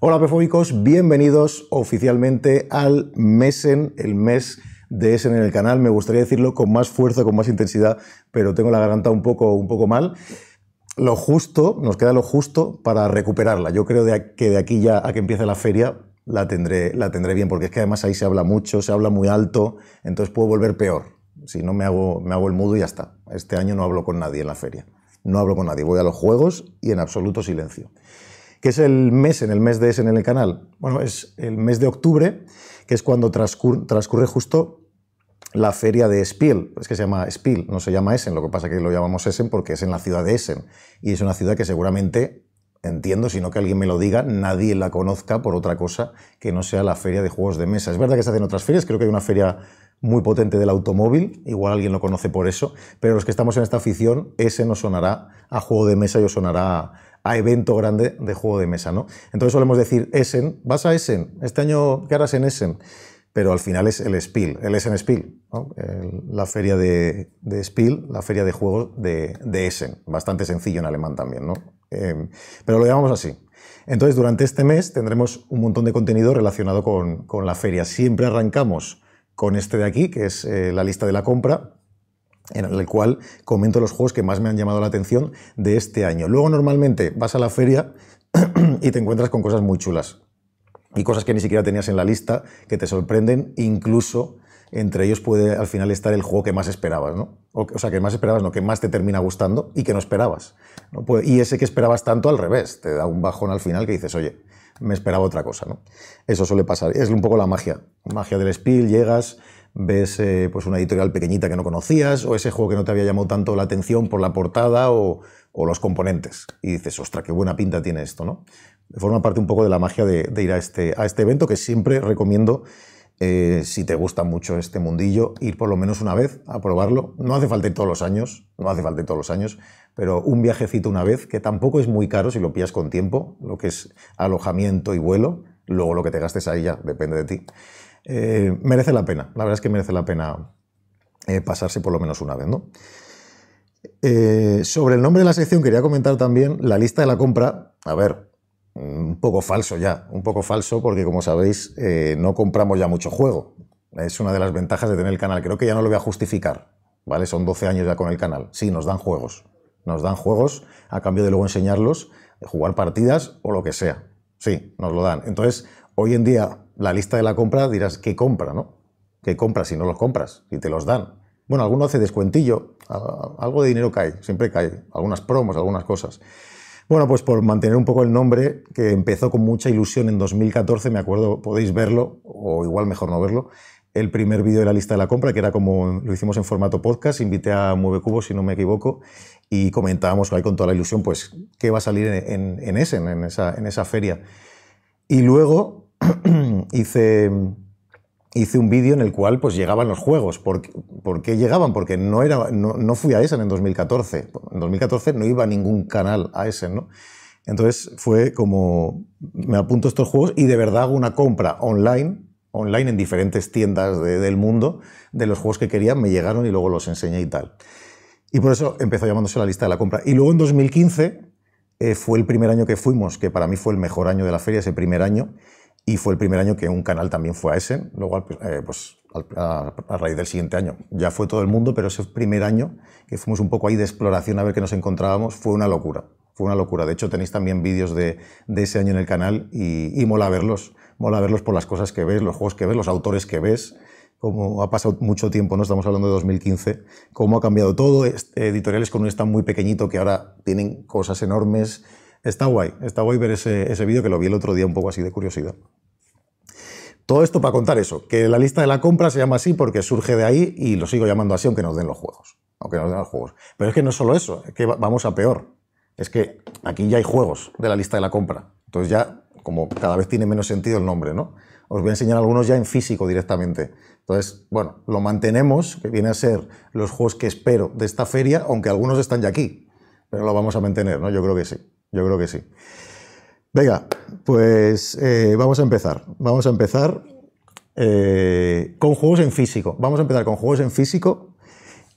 Hola pefóbicos, bienvenidos oficialmente al MESEN, el mes de ese en el canal. Me gustaría decirlo con más fuerza, con más intensidad, pero tengo la garganta un poco, un poco mal. Lo justo, nos queda lo justo para recuperarla. Yo creo que de aquí ya a que empiece la feria la tendré, la tendré bien, porque es que además ahí se habla mucho, se habla muy alto, entonces puedo volver peor. Si no, me hago, me hago el mudo y ya está. Este año no hablo con nadie en la feria. No hablo con nadie. Voy a los juegos y en absoluto silencio que es el mes, en el mes de Essen en el canal. Bueno, es el mes de octubre, que es cuando transcurre, justo la feria de Spiel, es que se llama Spiel, no se llama Essen, lo que pasa es que lo llamamos Essen porque es en la ciudad de Essen, y es una ciudad que seguramente, entiendo, no que alguien me lo diga, nadie la conozca por otra cosa que no sea la feria de juegos de mesa. Es verdad que se hacen otras ferias, creo que hay una feria muy potente del automóvil, igual alguien lo conoce por eso, pero los que estamos en esta afición, ese no sonará a juego de mesa y os sonará a evento grande de juego de mesa. ¿no? Entonces solemos decir Essen, vas a Essen, este año ¿qué harás en Essen? Pero al final es el Spiel, el Essen Spiel, la feria de, de, Spiel, la feria de juegos de, de, Essen, bastante sencillo en alemán también, ¿no? Em, pero lo llamamos así, entonces, durante este mes tendremos un montón de contenido relacionado con, la feria. Siempre arrancamos con este de aquí, que es eh, la lista de la compra, en el cual comento los juegos que más me han llamado la atención de este año. Luego normalmente vas a la feria y te encuentras con cosas muy chulas y cosas que ni siquiera tenías en la lista, que te sorprenden, incluso entre ellos puede al final estar el juego que más esperabas, ¿no? O, sea, que más esperabas, no, que más te termina gustando y que no esperabas. ¿no? Pues, y ese que esperabas tanto al revés, te da un bajón al final que dices, oye, me esperaba otra cosa, ¿no? Eso suele pasar, es un poco la magia, magia del spiel, llegas, ves eh, pues una editorial pequeñita que no conocías o ese juego que no te había llamado tanto la atención por la portada o, los componentes. Y dices, ostra, qué buena pinta tiene esto, ¿no? Forma parte un poco de la magia de, ir a este, a este evento que siempre recomiendo. Eh, si te gusta mucho este mundillo, ir por lo menos una vez a probarlo. No hace falta todos los años, no hace falta ir todos los años, pero un viajecito una vez, que tampoco es muy caro si lo pillas con tiempo, lo que es alojamiento y vuelo, luego lo que te gastes ahí ya depende de ti. Eh, merece la pena, la verdad es que merece la pena eh, pasarse por lo menos una vez, ¿no? Eh, sobre el nombre de la sección quería comentar también la lista de la compra. A ver, un poco falso ya, un poco falso porque como sabéis no compramos ya mucho juego. Es una de las ventajas de tener el canal. Creo que ya no lo voy a justificar, ¿vale? Son 12 años ya con el canal. Sí, nos dan juegos. Nos dan juegos a cambio de luego enseñarlos, jugar partidas o lo que sea. Sí, nos lo dan. Entonces, hoy en día la lista de la compra dirás, ¿qué compra, no? ¿Qué compra si no los compras? Y te los dan. Bueno, alguno hace descuentillo, algo de dinero cae, siempre cae, algunas promos, algunas cosas. Bueno, pues por mantener un poco el nombre, que empezó con mucha ilusión en 2014, me acuerdo, podéis verlo, o igual mejor no verlo, el primer vídeo de la lista de la compra, que era como lo hicimos en formato podcast, invité a Mueve Cubo, si no me equivoco, y comentábamos ahí con toda la ilusión, pues, qué va a salir en, ese? esa, en esa feria. Y luego, hice, hice un vídeo en el cual pues llegaban los juegos. ¿Por, qué llegaban? Porque no, era, no, fui a Essen en 2014. En 2014 no iba a ningún canal a Essen, ¿no? Entonces fue como, me apunto estos juegos y de verdad hago una compra online, online en diferentes tiendas del mundo, de los juegos que quería, me llegaron y luego los enseñé y tal. Y por eso empezó llamándose la lista de la compra. Y luego en 2015 eh, fue el primer año que fuimos, que para mí fue el mejor año de la feria, ese primer año, y fue el primer año que un canal también fue a ese, luego eh, pues, a, raíz del siguiente año. Ya fue todo el mundo, pero ese primer año que fuimos un poco ahí de exploración a ver qué nos encontrábamos, fue una locura, fue una locura. De hecho, tenéis también vídeos de, de ese año en el canal y, y, mola verlos, mola verlos por las cosas que ves, los juegos que ves, los autores que ves. Como ha pasado mucho tiempo, no estamos hablando de 2015, cómo ha cambiado todo, este editoriales con un stand muy pequeñito que ahora tienen cosas enormes, Está guay, está guay ver ese, vídeo que lo vi el otro día un poco así de curiosidad. Todo esto para contar eso, que la lista de la compra se llama así porque surge de ahí y lo sigo llamando así aunque nos den los juegos. Aunque nos den los juegos. Pero es que no es solo eso, es que vamos a peor. Es que aquí ya hay juegos de la lista de la compra. Entonces ya, como cada vez tiene menos sentido el nombre, ¿no? Os voy a enseñar algunos ya en físico directamente. Entonces, bueno, lo mantenemos, que viene a ser los juegos que espero de esta feria, aunque algunos están ya aquí. Pero lo vamos a mantener, ¿no? Yo creo que sí. Yo creo que sí. Venga, pues eh, vamos a empezar. Vamos a empezar eh, con juegos en físico. Vamos a empezar con juegos en físico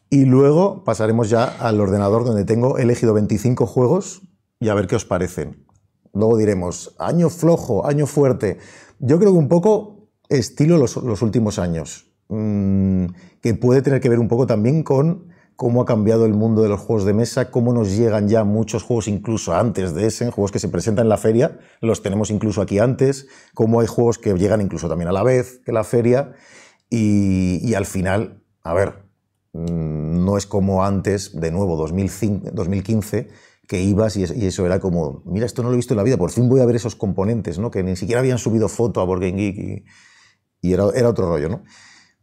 y luego pasaremos ya al ordenador donde tengo elegido 25 juegos y a ver qué os parecen. Luego diremos año flojo, año fuerte. Yo creo que un poco estilo los, últimos años, mm, que puede tener que ver un poco también con cómo ha cambiado el mundo de los juegos de mesa, cómo nos llegan ya muchos juegos incluso antes de ese, juegos que se presentan en la feria, los tenemos incluso aquí antes, cómo hay juegos que llegan incluso también a la vez que la feria, y, al final, a ver, mm, no es como antes, de nuevo, 2015, que ibas y, eso era como, mira, esto no lo he visto en la vida, por fin voy a ver esos componentes, ¿no? que ni siquiera habían subido foto a Board Game Geek y, era, era otro rollo. ¿no?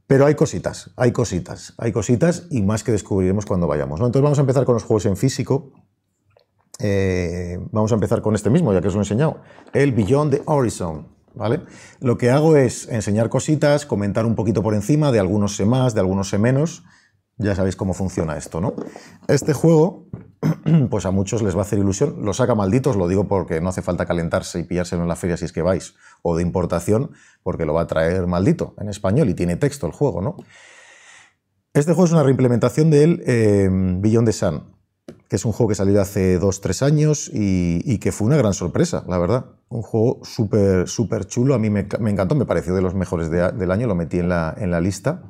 Pero hay cositas, hay cositas, hay cositas y más que descubriremos cuando vayamos. Entonces vamos a empezar con los juegos en físico. Eh, vamos a empezar con este mismo, ya que os lo he enseñado. El Beyond the Horizon. ¿Vale? Lo que hago es enseñar cositas, comentar un poquito por encima, de algunos sé más, de algunos se menos. Ya sabéis cómo funciona esto, ¿no? Este juego pues a muchos les va a hacer ilusión. Lo saca malditos, lo digo porque no hace falta calentarse y pillárselo en la feria si es que vais, o de importación, porque lo va a traer maldito en español y tiene texto el juego, ¿no? Este juego es una reimplementación del eh, Billón de Sun, que es un juego que salió hace 2-3 años y, que fue una gran sorpresa, la verdad. Un juego súper súper chulo, a mí me, encantó, me pareció de los mejores del año, lo metí en en la lista.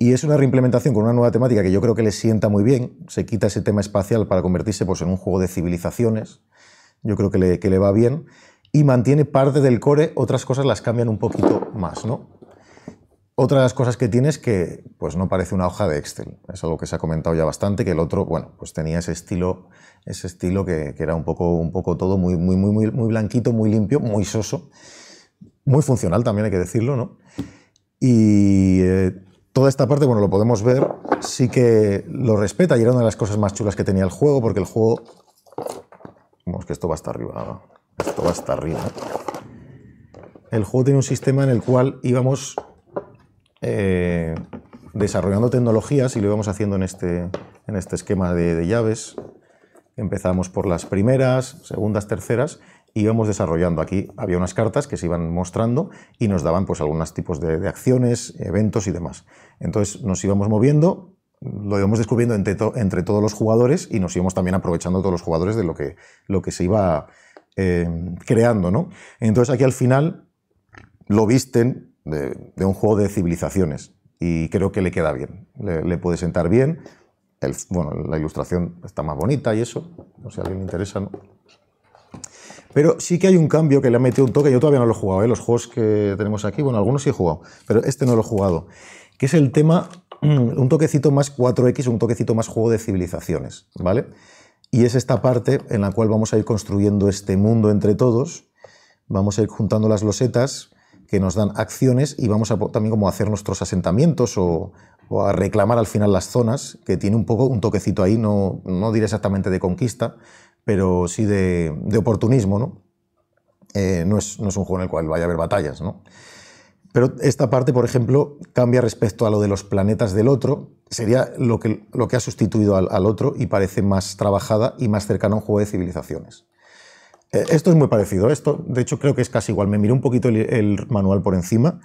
Y es una reimplementación con una nueva temática que yo creo que le sienta muy bien. Se quita ese tema espacial para convertirse pues, en un juego de civilizaciones. Yo creo que le, va bien. Y mantiene parte del core, otras cosas las cambian un poquito más, ¿no? Otra de las cosas que tiene es que pues, no parece una hoja de Excel. Es algo que se ha comentado ya bastante, que el otro, bueno, pues tenía ese estilo, ese estilo que, era un poco, un poco todo muy, muy, muy, muy blanquito, muy limpio, muy soso. Muy funcional también, hay que decirlo, ¿no? Y eh, toda esta parte, bueno, lo podemos ver, sí que lo respeta y era una de las cosas más chulas que tenía el juego, porque el juego... Vamos, que esto va hasta arriba. Esto va hasta arriba. ¿eh? El juego tiene un sistema en el cual íbamos eh, desarrollando tecnologías y lo íbamos haciendo en este, en este esquema de, llaves. Empezamos por las primeras, segundas, terceras íbamos desarrollando. Aquí había unas cartas que se iban mostrando y nos daban pues algunos tipos de, acciones, eventos y demás. Entonces nos íbamos moviendo, lo íbamos descubriendo entre, entre todos los jugadores y nos íbamos también aprovechando todos los jugadores de lo que, lo que se iba eh, creando. ¿no? Entonces aquí al final lo visten de, un juego de civilizaciones y creo que le queda bien, le, puede sentar bien. bueno, la ilustración está más bonita y eso, no sé a alguien le interesa. ¿no? Pero sí que hay un cambio que le ha metido un toque. Yo todavía no lo he jugado, ¿eh? los juegos que tenemos aquí, bueno, algunos sí he jugado, pero este no lo he jugado que es el tema, mm, un toquecito más 4X, un toquecito más juego de civilizaciones, ¿vale? Y es esta parte en la cual vamos a ir construyendo este mundo entre todos, vamos a ir juntando las losetas que nos dan acciones y vamos a también como a hacer nuestros asentamientos o, a reclamar al final las zonas, que tiene un poco un toquecito ahí, no, no diré exactamente de conquista, pero sí de, oportunismo, ¿no? Eh, no, es, no es un juego en el cual vaya a haber batallas, ¿no? Pero esta parte, por ejemplo, cambia respecto a lo de los planetas del otro. Sería lo que, lo que ha sustituido al, otro y parece más trabajada y más cercana a un juego de civilizaciones. Eh, esto es muy parecido. a Esto, de hecho, creo que es casi igual. Me miré un poquito el, manual por encima.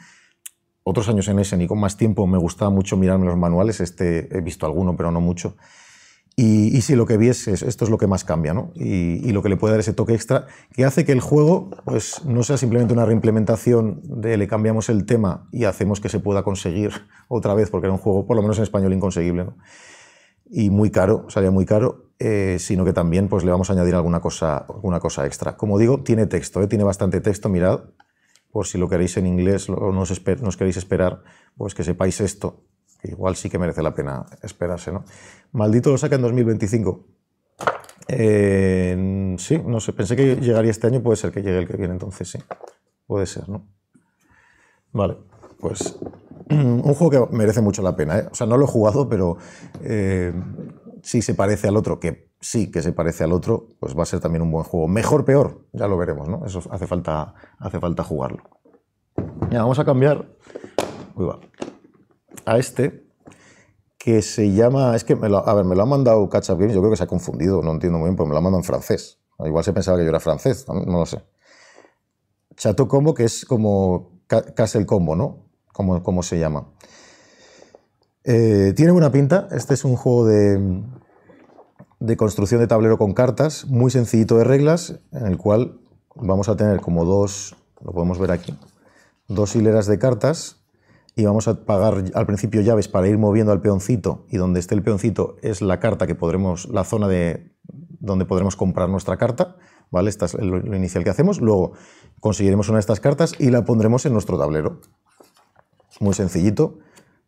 Otros años en ese ni con más tiempo me gustaba mucho mirarme los manuales. Este he visto alguno, pero no mucho. Y, si lo que vieses, esto es lo que más cambia, ¿no? Y, lo que le puede dar ese toque extra, que hace que el juego pues, no sea simplemente una reimplementación de le cambiamos el tema y hacemos que se pueda conseguir otra vez, porque era un juego, por lo menos en español, inconseguible, Y muy caro, salía muy caro, eh, sino que también pues, le vamos a añadir alguna cosa, alguna cosa extra. Como digo, tiene texto, ¿eh? tiene bastante texto, mirad, por si lo queréis en inglés o nos queréis esperar, pues que sepáis esto igual sí que merece la pena esperarse, ¿no? Maldito lo saca en 2025. Eh, sí, no sé, pensé que llegaría este año, puede ser que llegue el que viene entonces, sí. Puede ser, ¿no? Vale, pues un juego que merece mucho la pena. ¿eh? O sea, no lo he jugado, pero eh, si se parece al otro, que sí que se parece al otro, pues va a ser también un buen juego. Mejor, peor, ya lo veremos, ¿no? Eso hace falta, hace falta jugarlo. Ya, vamos a cambiar. Muy va a este que se llama, es que, me lo, a ver, me lo ha mandado Catch Up Games, yo creo que se ha confundido, no entiendo muy bien, pero me lo ha mandado en francés. Igual se pensaba que yo era francés, no lo sé. Chateau Combo, que es como Castle Combo, ¿no? Como, se llama. Eh, tiene buena pinta, este es un juego de, de construcción de tablero con cartas, muy sencillito de reglas, en el cual vamos a tener como dos, lo podemos ver aquí, dos hileras de cartas y vamos a pagar al principio llaves para ir moviendo al peoncito y donde esté el peoncito es la carta que podremos, la zona de donde podremos comprar nuestra carta, ¿vale? Esta es lo, inicial que hacemos, luego conseguiremos una de estas cartas y la pondremos en nuestro tablero. Muy sencillito,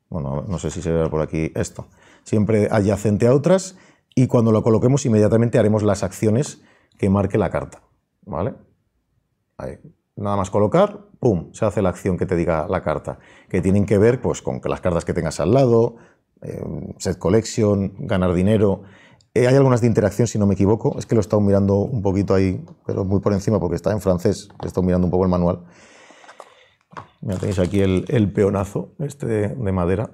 bueno, no sé si se ve por aquí esto, siempre adyacente a otras y cuando lo coloquemos inmediatamente haremos las acciones que marque la carta, ¿vale? Nada más colocar, ¡pum!, se hace la acción que te diga la carta, que tienen que ver pues, con las cartas que tengas al lado, eh, set collection, ganar dinero. Eh, hay algunas de interacción, si no me equivoco, es que lo he estado mirando un poquito ahí, pero muy por encima porque está en francés, he estado mirando un poco el manual. Mira, tenéis aquí el, peonazo, este de, de madera,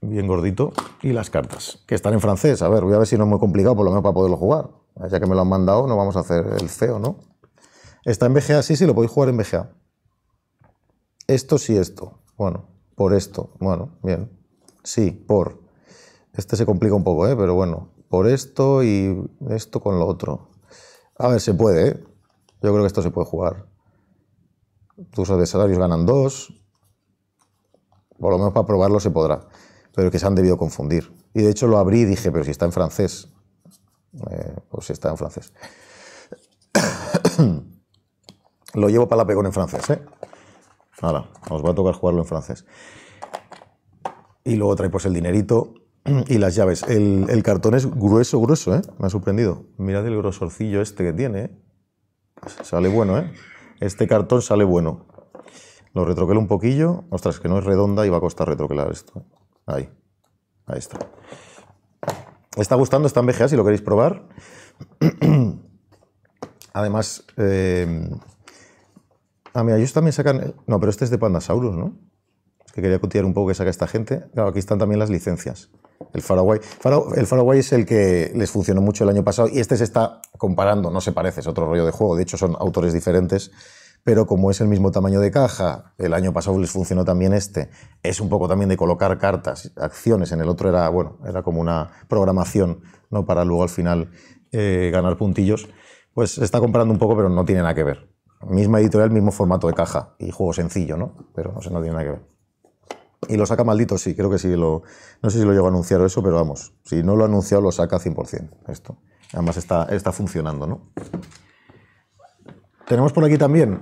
bien gordito, y las cartas, que están en francés. A ver, voy a ver si no es muy complicado, por lo menos para poderlo jugar. Ya que me lo han mandado, no vamos a hacer el feo, ¿no? Está en BGA, sí, sí, lo podéis jugar en BGA. Esto sí, esto. Bueno, por esto. Bueno, bien. Sí, por. Este se complica un poco, ¿eh? pero bueno. Por esto y esto con lo otro. A ver, se puede, ¿eh? Yo creo que esto se puede jugar. Tus de ganan dos. Por lo menos para probarlo se podrá. Pero que se han debido confundir. Y de hecho lo abrí y dije, pero si está en francés. Eh, pues si está en francés. Lo llevo para la pegón en francés, ¿eh? Ahora, os va a tocar jugarlo en francés. Y luego trae pues el dinerito y las llaves. El, cartón es grueso, grueso, ¿eh? Me ha sorprendido. Mirad el grosorcillo este que tiene, ¿eh? Sale bueno, ¿eh? Este cartón sale bueno. Lo retroquelo un poquillo. Ostras, que no es redonda y va a costar retroquelar esto. Ahí. Ahí está. Está gustando, está en BGA si lo queréis probar. Además, eh, Ah, mira, ellos también sacan. Eh, no, pero este es de Pandasaurus, ¿no? Es que quería cotillar un poco que saca esta gente. Claro, aquí están también las licencias. El Faraway. el Faraway es el que les funcionó mucho el año pasado y este se está comparando, no se parece, es otro rollo de juego. De hecho, son autores diferentes, pero como es el mismo tamaño de caja, el año pasado les funcionó también este. Es un poco también de colocar cartas, acciones. En el otro era, bueno, era como una programación, ¿no? Para luego al final eh, ganar puntillos. Pues se está comparando un poco, pero no tiene nada que ver. Misma editorial, mismo formato de caja y juego sencillo, ¿no? Pero no sé, no tiene nada que ver. Y lo saca maldito, sí, creo que sí. Lo, no sé si lo llegó a anunciar o eso, pero vamos, si no lo ha anunciado, lo saca 100%. Esto. Además está, está funcionando, ¿no? Tenemos por aquí también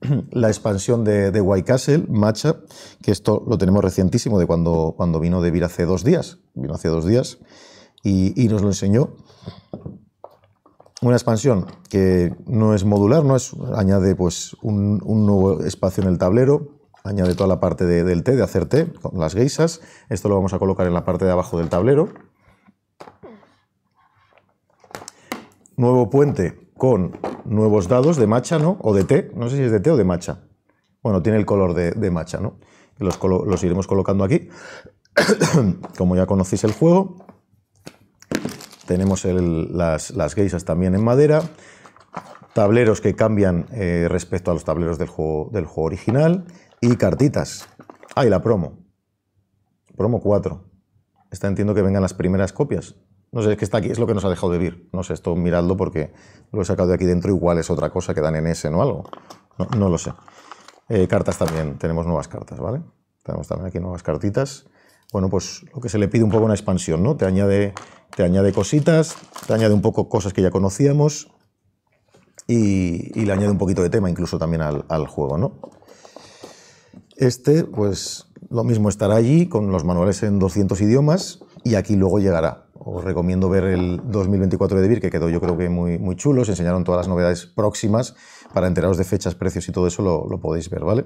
la expansión de, White Castle, Matcha, que esto lo tenemos recientísimo de cuando, cuando vino de vir hace dos días. Vino hace dos días y, y nos lo enseñó una expansión que no es modular, no es, añade pues, un, nuevo espacio en el tablero, añade toda la parte del té, de hacer T, con las geisas. Esto lo vamos a colocar en la parte de abajo del tablero. Nuevo puente con nuevos dados de macha, ¿no? O de té, no sé si es de té o de macha. Bueno, tiene el color de, macha, ¿no? Los, los iremos colocando aquí. Como ya conocéis el juego, tenemos las, las geisas también en madera, tableros que cambian eh, respecto a los tableros del juego, del juego original y cartitas. ahí la promo. Promo 4. Está entiendo que vengan las primeras copias. No sé, es que está aquí, es lo que nos ha dejado de No sé, esto miradlo porque lo he sacado de aquí dentro, igual es otra cosa que dan en ese o algo. No, lo sé. Eh, cartas también, tenemos nuevas cartas, ¿vale? Tenemos también aquí nuevas cartitas. Bueno, pues lo que se le pide un poco una expansión, ¿no? Te añade te añade cositas, te añade un poco cosas que ya conocíamos y, le añade un poquito de tema incluso también al, juego, ¿no? Este, pues lo mismo estará allí con los manuales en 200 idiomas y aquí luego llegará. Os recomiendo ver el 2024 de DeVir, que quedó yo creo que muy, muy chulo. enseñaron todas las novedades próximas. Para enteraros de fechas, precios y todo eso lo podéis ver, ¿vale?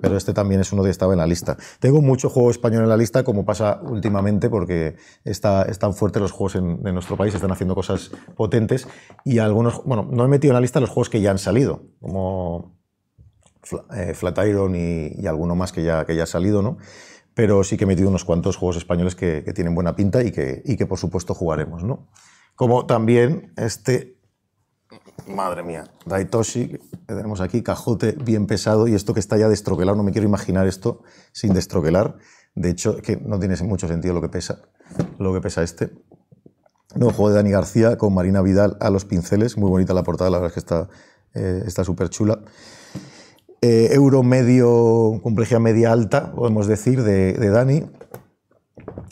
pero este también es uno que estaba en la lista. Tengo mucho juego español en la lista, como pasa últimamente, porque están fuertes los juegos en, nuestro país, están haciendo cosas potentes, y algunos, bueno, no he metido en la lista los juegos que ya han salido, como eh, Flatiron y, y alguno más que ya, que ya ha salido, ¿no? Pero sí que he metido unos cuantos juegos españoles que, tienen buena pinta y que, y que por supuesto jugaremos, ¿no? Como también este Madre mía, Daitoshi, que tenemos aquí cajote bien pesado y esto que está ya destroquelado, no me quiero imaginar esto sin destroquelar. De hecho, que no tiene mucho sentido lo que pesa, lo que pesa este. Nuevo juego de Dani García con Marina Vidal a los pinceles, muy bonita la portada, la verdad es que está eh, está súper chula. euro eh, medio, complejidad media alta, podemos decir, de, de Dani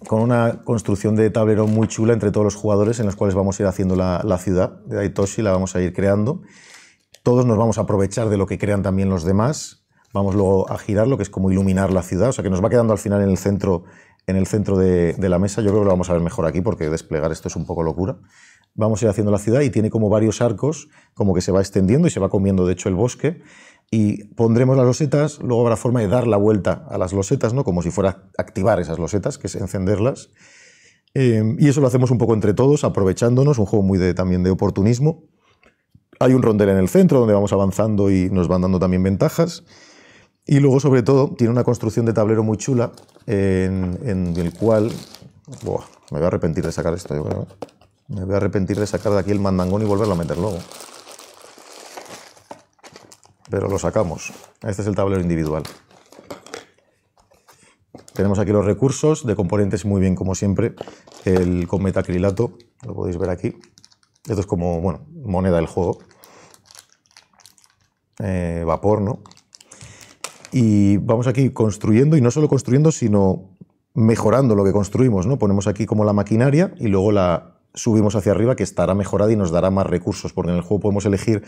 con una construcción de tablero muy chula entre todos los jugadores en los cuales vamos a ir haciendo la, ciudad de Aitoshi, la vamos a ir creando. Todos nos vamos a aprovechar de lo que crean también los demás. Vamos luego a girar lo que es como iluminar la ciudad, o sea que nos va quedando al final en el centro, en el centro de, de la mesa. Yo creo que lo vamos a ver mejor aquí porque desplegar esto es un poco locura vamos a ir haciendo la ciudad y tiene como varios arcos, como que se va extendiendo y se va comiendo, de hecho, el bosque y pondremos las losetas, luego habrá forma de dar la vuelta a las losetas, ¿no? como si fuera activar esas losetas, que es encenderlas. Eh, y eso lo hacemos un poco entre todos, aprovechándonos, un juego muy de, también de oportunismo. Hay un rondel en el centro donde vamos avanzando y nos van dando también ventajas. Y luego, sobre todo, tiene una construcción de tablero muy chula en, el cual... Buah, me voy a arrepentir de sacar esto, ¿eh? Me voy a arrepentir de sacar de aquí el mandangón y volverlo a meter luego pero lo sacamos. Este es el tablero individual. Tenemos aquí los recursos de componentes muy bien, como siempre, el con metacrilato, lo podéis ver aquí. Esto es como, bueno, moneda del juego. Eh, vapor, ¿no? Y vamos aquí construyendo, y no solo construyendo, sino mejorando lo que construimos, ¿no? Ponemos aquí como la maquinaria y luego la subimos hacia arriba que estará mejorada y nos dará más recursos, porque en el juego podemos elegir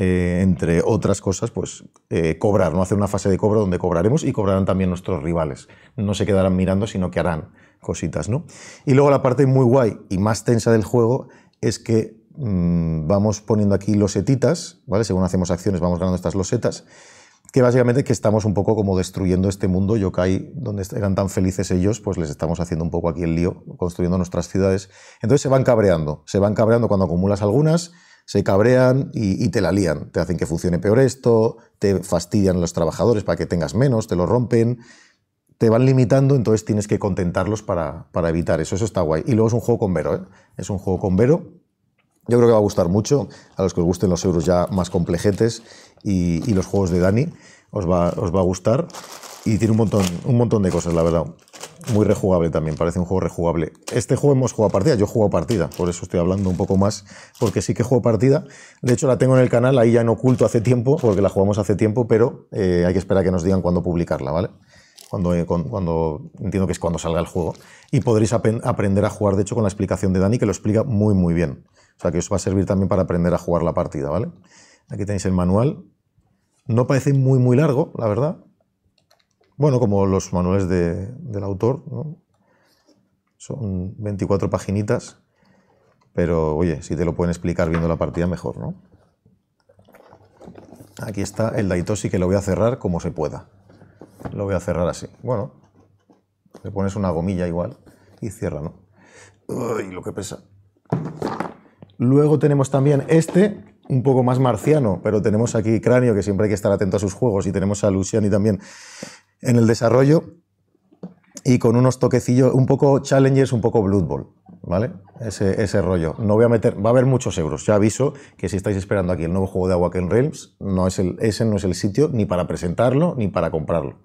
eh, entre otras cosas, pues eh, cobrar, ¿no? hacer una fase de cobro donde cobraremos y cobrarán también nuestros rivales. No se quedarán mirando, sino que harán cositas. ¿no? Y luego la parte muy guay y más tensa del juego es que mm, vamos poniendo aquí losetitas, ¿vale? según hacemos acciones vamos ganando estas losetas, que básicamente que estamos un poco como destruyendo este mundo yokai, donde eran tan felices ellos, pues les estamos haciendo un poco aquí el lío, construyendo nuestras ciudades. Entonces se van cabreando, se van cabreando cuando acumulas algunas se cabrean y, te la lían. Te hacen que funcione peor esto, te fastidian los trabajadores para que tengas menos, te lo rompen, te van limitando, entonces tienes que contentarlos para, evitar eso. Eso está guay. Y luego es un juego con Vero, ¿eh? es un juego con Vero. Yo creo que va a gustar mucho a los que os gusten los euros ya más complejetes y, los juegos de Dani. Os va, os va a gustar y tiene un montón, un montón de cosas, la verdad muy rejugable también, parece un juego rejugable. Este juego hemos jugado partida, yo he jugado partida, por eso estoy hablando un poco más, porque sí que juego partida. De hecho, la tengo en el canal, ahí ya en oculto hace tiempo, porque la jugamos hace tiempo, pero eh, hay que esperar a que nos digan cuándo publicarla, ¿vale? Cuando, eh, cuando, entiendo que es cuando salga el juego. Y podréis aprender a jugar, de hecho, con la explicación de Dani, que lo explica muy, muy bien. O sea, que os va a servir también para aprender a jugar la partida, ¿vale? Aquí tenéis el manual. No parece muy, muy largo, la verdad, bueno, como los manuales de, del autor, son 24 paginitas, pero oye, si te lo pueden explicar viendo la partida, mejor, ¿no? Aquí está el Daitoshi que lo voy a cerrar como se pueda. Lo voy a cerrar así. Bueno, le pones una gomilla igual y cierra, ¿no? Uy, lo que pesa. Luego tenemos también este, un poco más marciano, pero tenemos aquí Cráneo, que siempre hay que estar atento a sus juegos, y tenemos a Luciani también, en el desarrollo y con unos toquecillos, un poco challengers, un poco Blood ball, ¿vale? Ese, ese, rollo. No voy a meter, va a haber muchos euros. Ya aviso que si estáis esperando aquí el nuevo juego de Awaken Realms, no es el, ese no es el sitio ni para presentarlo ni para comprarlo,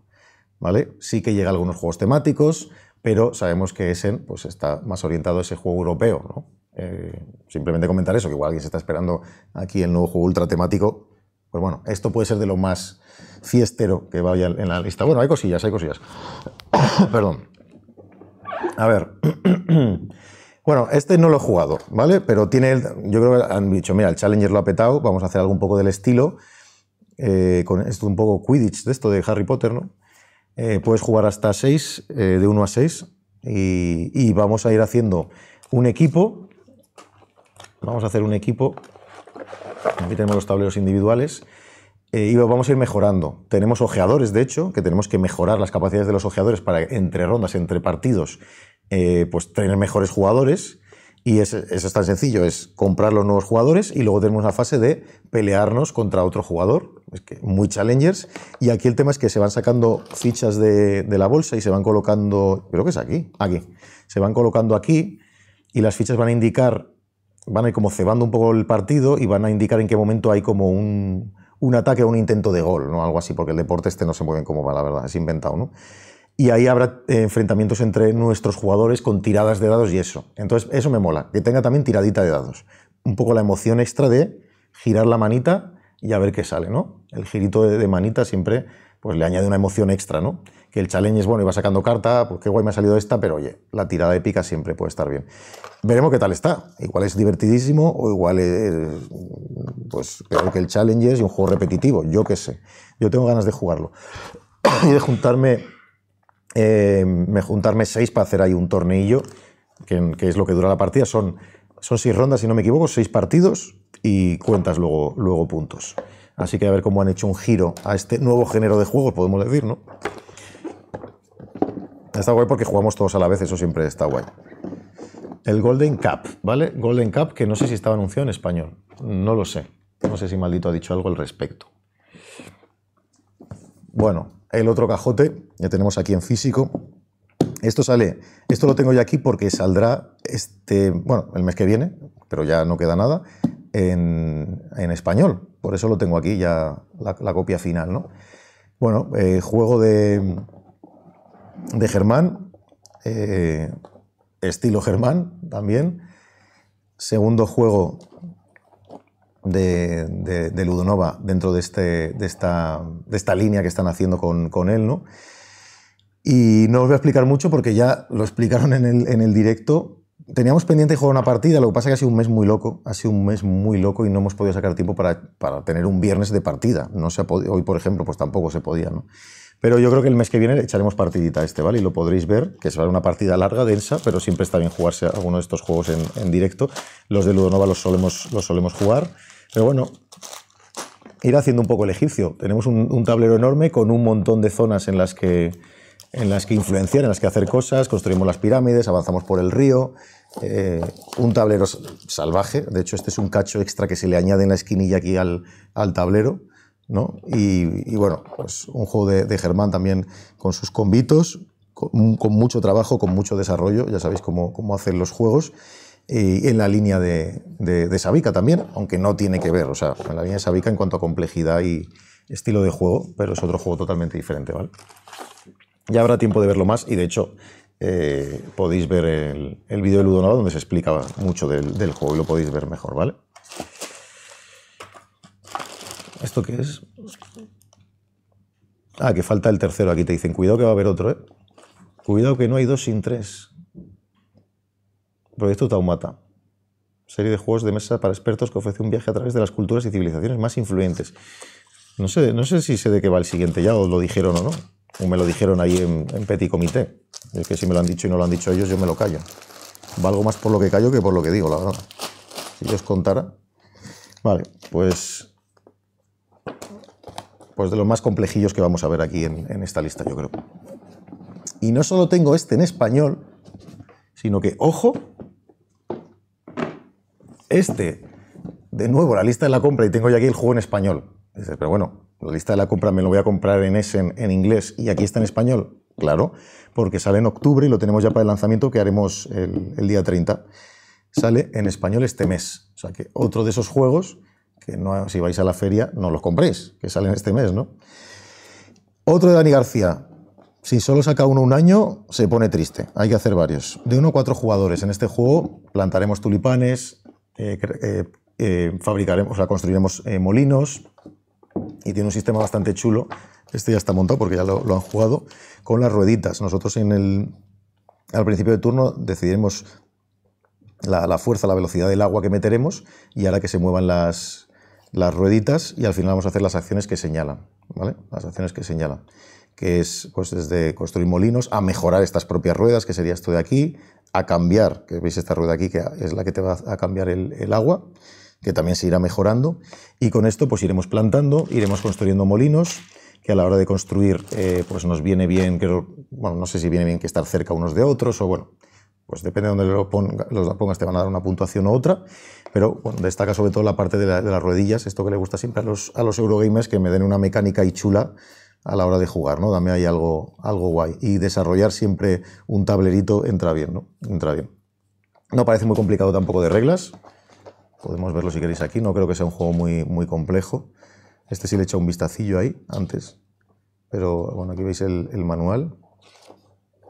¿vale? Sí que llega algunos juegos temáticos, pero sabemos que ese pues, está más orientado a ese juego europeo, ¿no? Eh, simplemente comentar eso, que igual alguien se está esperando aquí el nuevo juego ultra temático. Pues bueno, esto puede ser de lo más fiestero que vaya en la lista. Bueno, hay cosillas, hay cosillas. Perdón. A ver. Bueno, este no lo he jugado, ¿vale? Pero tiene, yo creo que han dicho, mira, el Challenger lo ha petado, vamos a hacer algo un poco del estilo, eh, con esto un poco Quidditch de esto de Harry Potter, ¿no? Eh, puedes jugar hasta 6, eh, de 1 a 6, y, y, vamos a ir haciendo un equipo, vamos a hacer un equipo, aquí tenemos los tableros individuales, eh, y vamos a ir mejorando. Tenemos ojeadores, de hecho, que tenemos que mejorar las capacidades de los ojeadores para entre rondas, entre partidos, eh, pues tener mejores jugadores. Y eso es tan sencillo, es comprar los nuevos jugadores y luego tenemos la fase de pelearnos contra otro jugador, es que muy challengers. Y aquí el tema es que se van sacando fichas de, de la bolsa y se van colocando, creo que es aquí, aquí, se van colocando aquí y las fichas van a indicar, van a ir como cebando un poco el partido y van a indicar en qué momento hay como un, un ataque o un intento de gol, ¿no? Algo así, porque el deporte este no se mueve como va, la verdad, es inventado, ¿no? Y ahí habrá eh, enfrentamientos entre nuestros jugadores con tiradas de dados y eso. Entonces, eso me mola, que tenga también tiradita de dados. Un poco la emoción extra de girar la manita y a ver qué sale, ¿no? El girito de manita siempre pues le añade una emoción extra, ¿no? Que el challenge es bueno, va sacando carta, pues qué guay me ha salido esta, pero oye, la tirada épica siempre puede estar bien. Veremos qué tal está. Igual es divertidísimo o igual es, pues creo que el challenge es un juego repetitivo, yo qué sé. Yo tengo ganas de jugarlo. y de juntarme, eh, me juntarme seis para hacer ahí un tornillo, que, es lo que dura la partida. Son, son seis rondas, si no me equivoco, seis partidos y cuentas luego, luego puntos. Así que a ver cómo han hecho un giro a este nuevo género de juegos, podemos decir, ¿no? Está guay porque jugamos todos a la vez, eso siempre está guay. El Golden Cup, ¿vale? Golden Cup que no sé si estaba anunciado en español, no lo sé. No sé si maldito ha dicho algo al respecto. Bueno, el otro cajote, ya tenemos aquí en físico. Esto sale, esto lo tengo ya aquí porque saldrá este, bueno, el mes que viene, pero ya no queda nada en, español. Por eso lo tengo aquí ya la, copia final. ¿no? Bueno, eh, juego de, de Germán, eh, estilo Germán también. Segundo juego de, de, de Ludonova dentro de, este, de, esta, de esta línea que están haciendo con, él. ¿no? Y no os voy a explicar mucho porque ya lo explicaron en el, en el directo teníamos pendiente jugar una partida, lo que pasa que ha sido un mes muy loco, ha sido un mes muy loco y no hemos podido sacar tiempo para, tener un viernes de partida. No se hoy, por ejemplo, pues tampoco se podía, ¿no? Pero yo creo que el mes que viene echaremos partidita a este, ¿vale? Y lo podréis ver, que será una partida larga, densa, pero siempre está bien jugarse alguno de estos juegos en, directo. Los de Ludonova los solemos, los solemos jugar, pero bueno, ir haciendo un poco el egipcio. Tenemos un, tablero enorme con un montón de zonas en las que en las que influenciar, en las que hacer cosas, construimos las pirámides, avanzamos por el río, eh, un tablero salvaje, de hecho este es un cacho extra que se le añade en la esquinilla aquí al, al tablero, ¿no? Y, bueno, pues un juego de, Germán también con sus convitos, con, mucho trabajo, con mucho desarrollo, ya sabéis cómo, cómo hacen los juegos, y en la línea de, de, Sabica también, aunque no tiene que ver, o sea, en la línea de Sabica en cuanto a complejidad y estilo de juego, pero es otro juego totalmente diferente, ¿vale? Ya habrá tiempo de verlo más y de hecho eh, podéis ver el, vídeo de Ludonova donde se explica mucho del, juego y lo podéis ver mejor, ¿vale? ¿Esto qué es? Ah, que falta el tercero. Aquí te dicen, cuidado que va a haber otro, ¿eh? Cuidado que no hay dos sin tres. Proyecto Taumata. Serie de juegos de mesa para expertos que ofrece un viaje a través de las culturas y civilizaciones más influyentes. No sé, no sé si sé de qué va el siguiente ya os lo dijeron o no o me lo dijeron ahí en, en, Petit Comité. Es que si me lo han dicho y no lo han dicho ellos, yo me lo callo. Valgo más por lo que callo que por lo que digo, la verdad. Si yo os contara. Vale, pues. Pues de los más complejillos que vamos a ver aquí en, en esta lista, yo creo. Y no solo tengo este en español, sino que, ojo, este, de nuevo, la lista de la compra, y tengo ya aquí el juego en español. Pero bueno, la lista de la compra me lo voy a comprar en en inglés y aquí está en español. Claro, porque sale en octubre y lo tenemos ya para el lanzamiento que haremos el, día 30. Sale en español este mes. O sea que otro de esos juegos que no, si vais a la feria no los compréis, que salen este mes, ¿no? Otro de Dani García. Si solo saca uno un año, se pone triste. Hay que hacer varios. De uno a cuatro jugadores. En este juego plantaremos tulipanes, eh, eh, eh, fabricaremos, o sea, construiremos molinos, y tiene un sistema bastante chulo. Este ya está montado porque ya lo, han jugado con las rueditas. Nosotros en el, al principio de turno decidiremos la, fuerza, la velocidad del agua que meteremos y ahora que se muevan las, las rueditas y al final vamos a hacer las acciones que señalan, Las acciones que señalan, que es pues, desde construir molinos a mejorar estas propias ruedas, que sería esto de aquí, a cambiar, que veis esta rueda aquí, que es la que te va a cambiar el agua, que también se irá mejorando. Y con esto pues iremos plantando, iremos construyendo molinos, que a la hora de construir eh, pues nos viene bien, que, bueno, no sé si viene bien que estar cerca unos de otros o bueno, pues depende de donde lo los pongas te van a dar una puntuación u otra, pero bueno, destaca sobre todo la parte de, las rodillas, esto que le gusta siempre a los, a los Eurogamers, que me den una mecánica y chula a la hora de jugar, ¿no? Dame ahí algo, algo guay. Y desarrollar siempre un tablerito entra bien, ¿no? Entra bien. No parece muy complicado tampoco de reglas, Podemos verlo si queréis aquí, no creo que sea un juego muy, muy complejo. Este sí le he echado un vistacillo ahí antes, pero bueno, aquí veis el, manual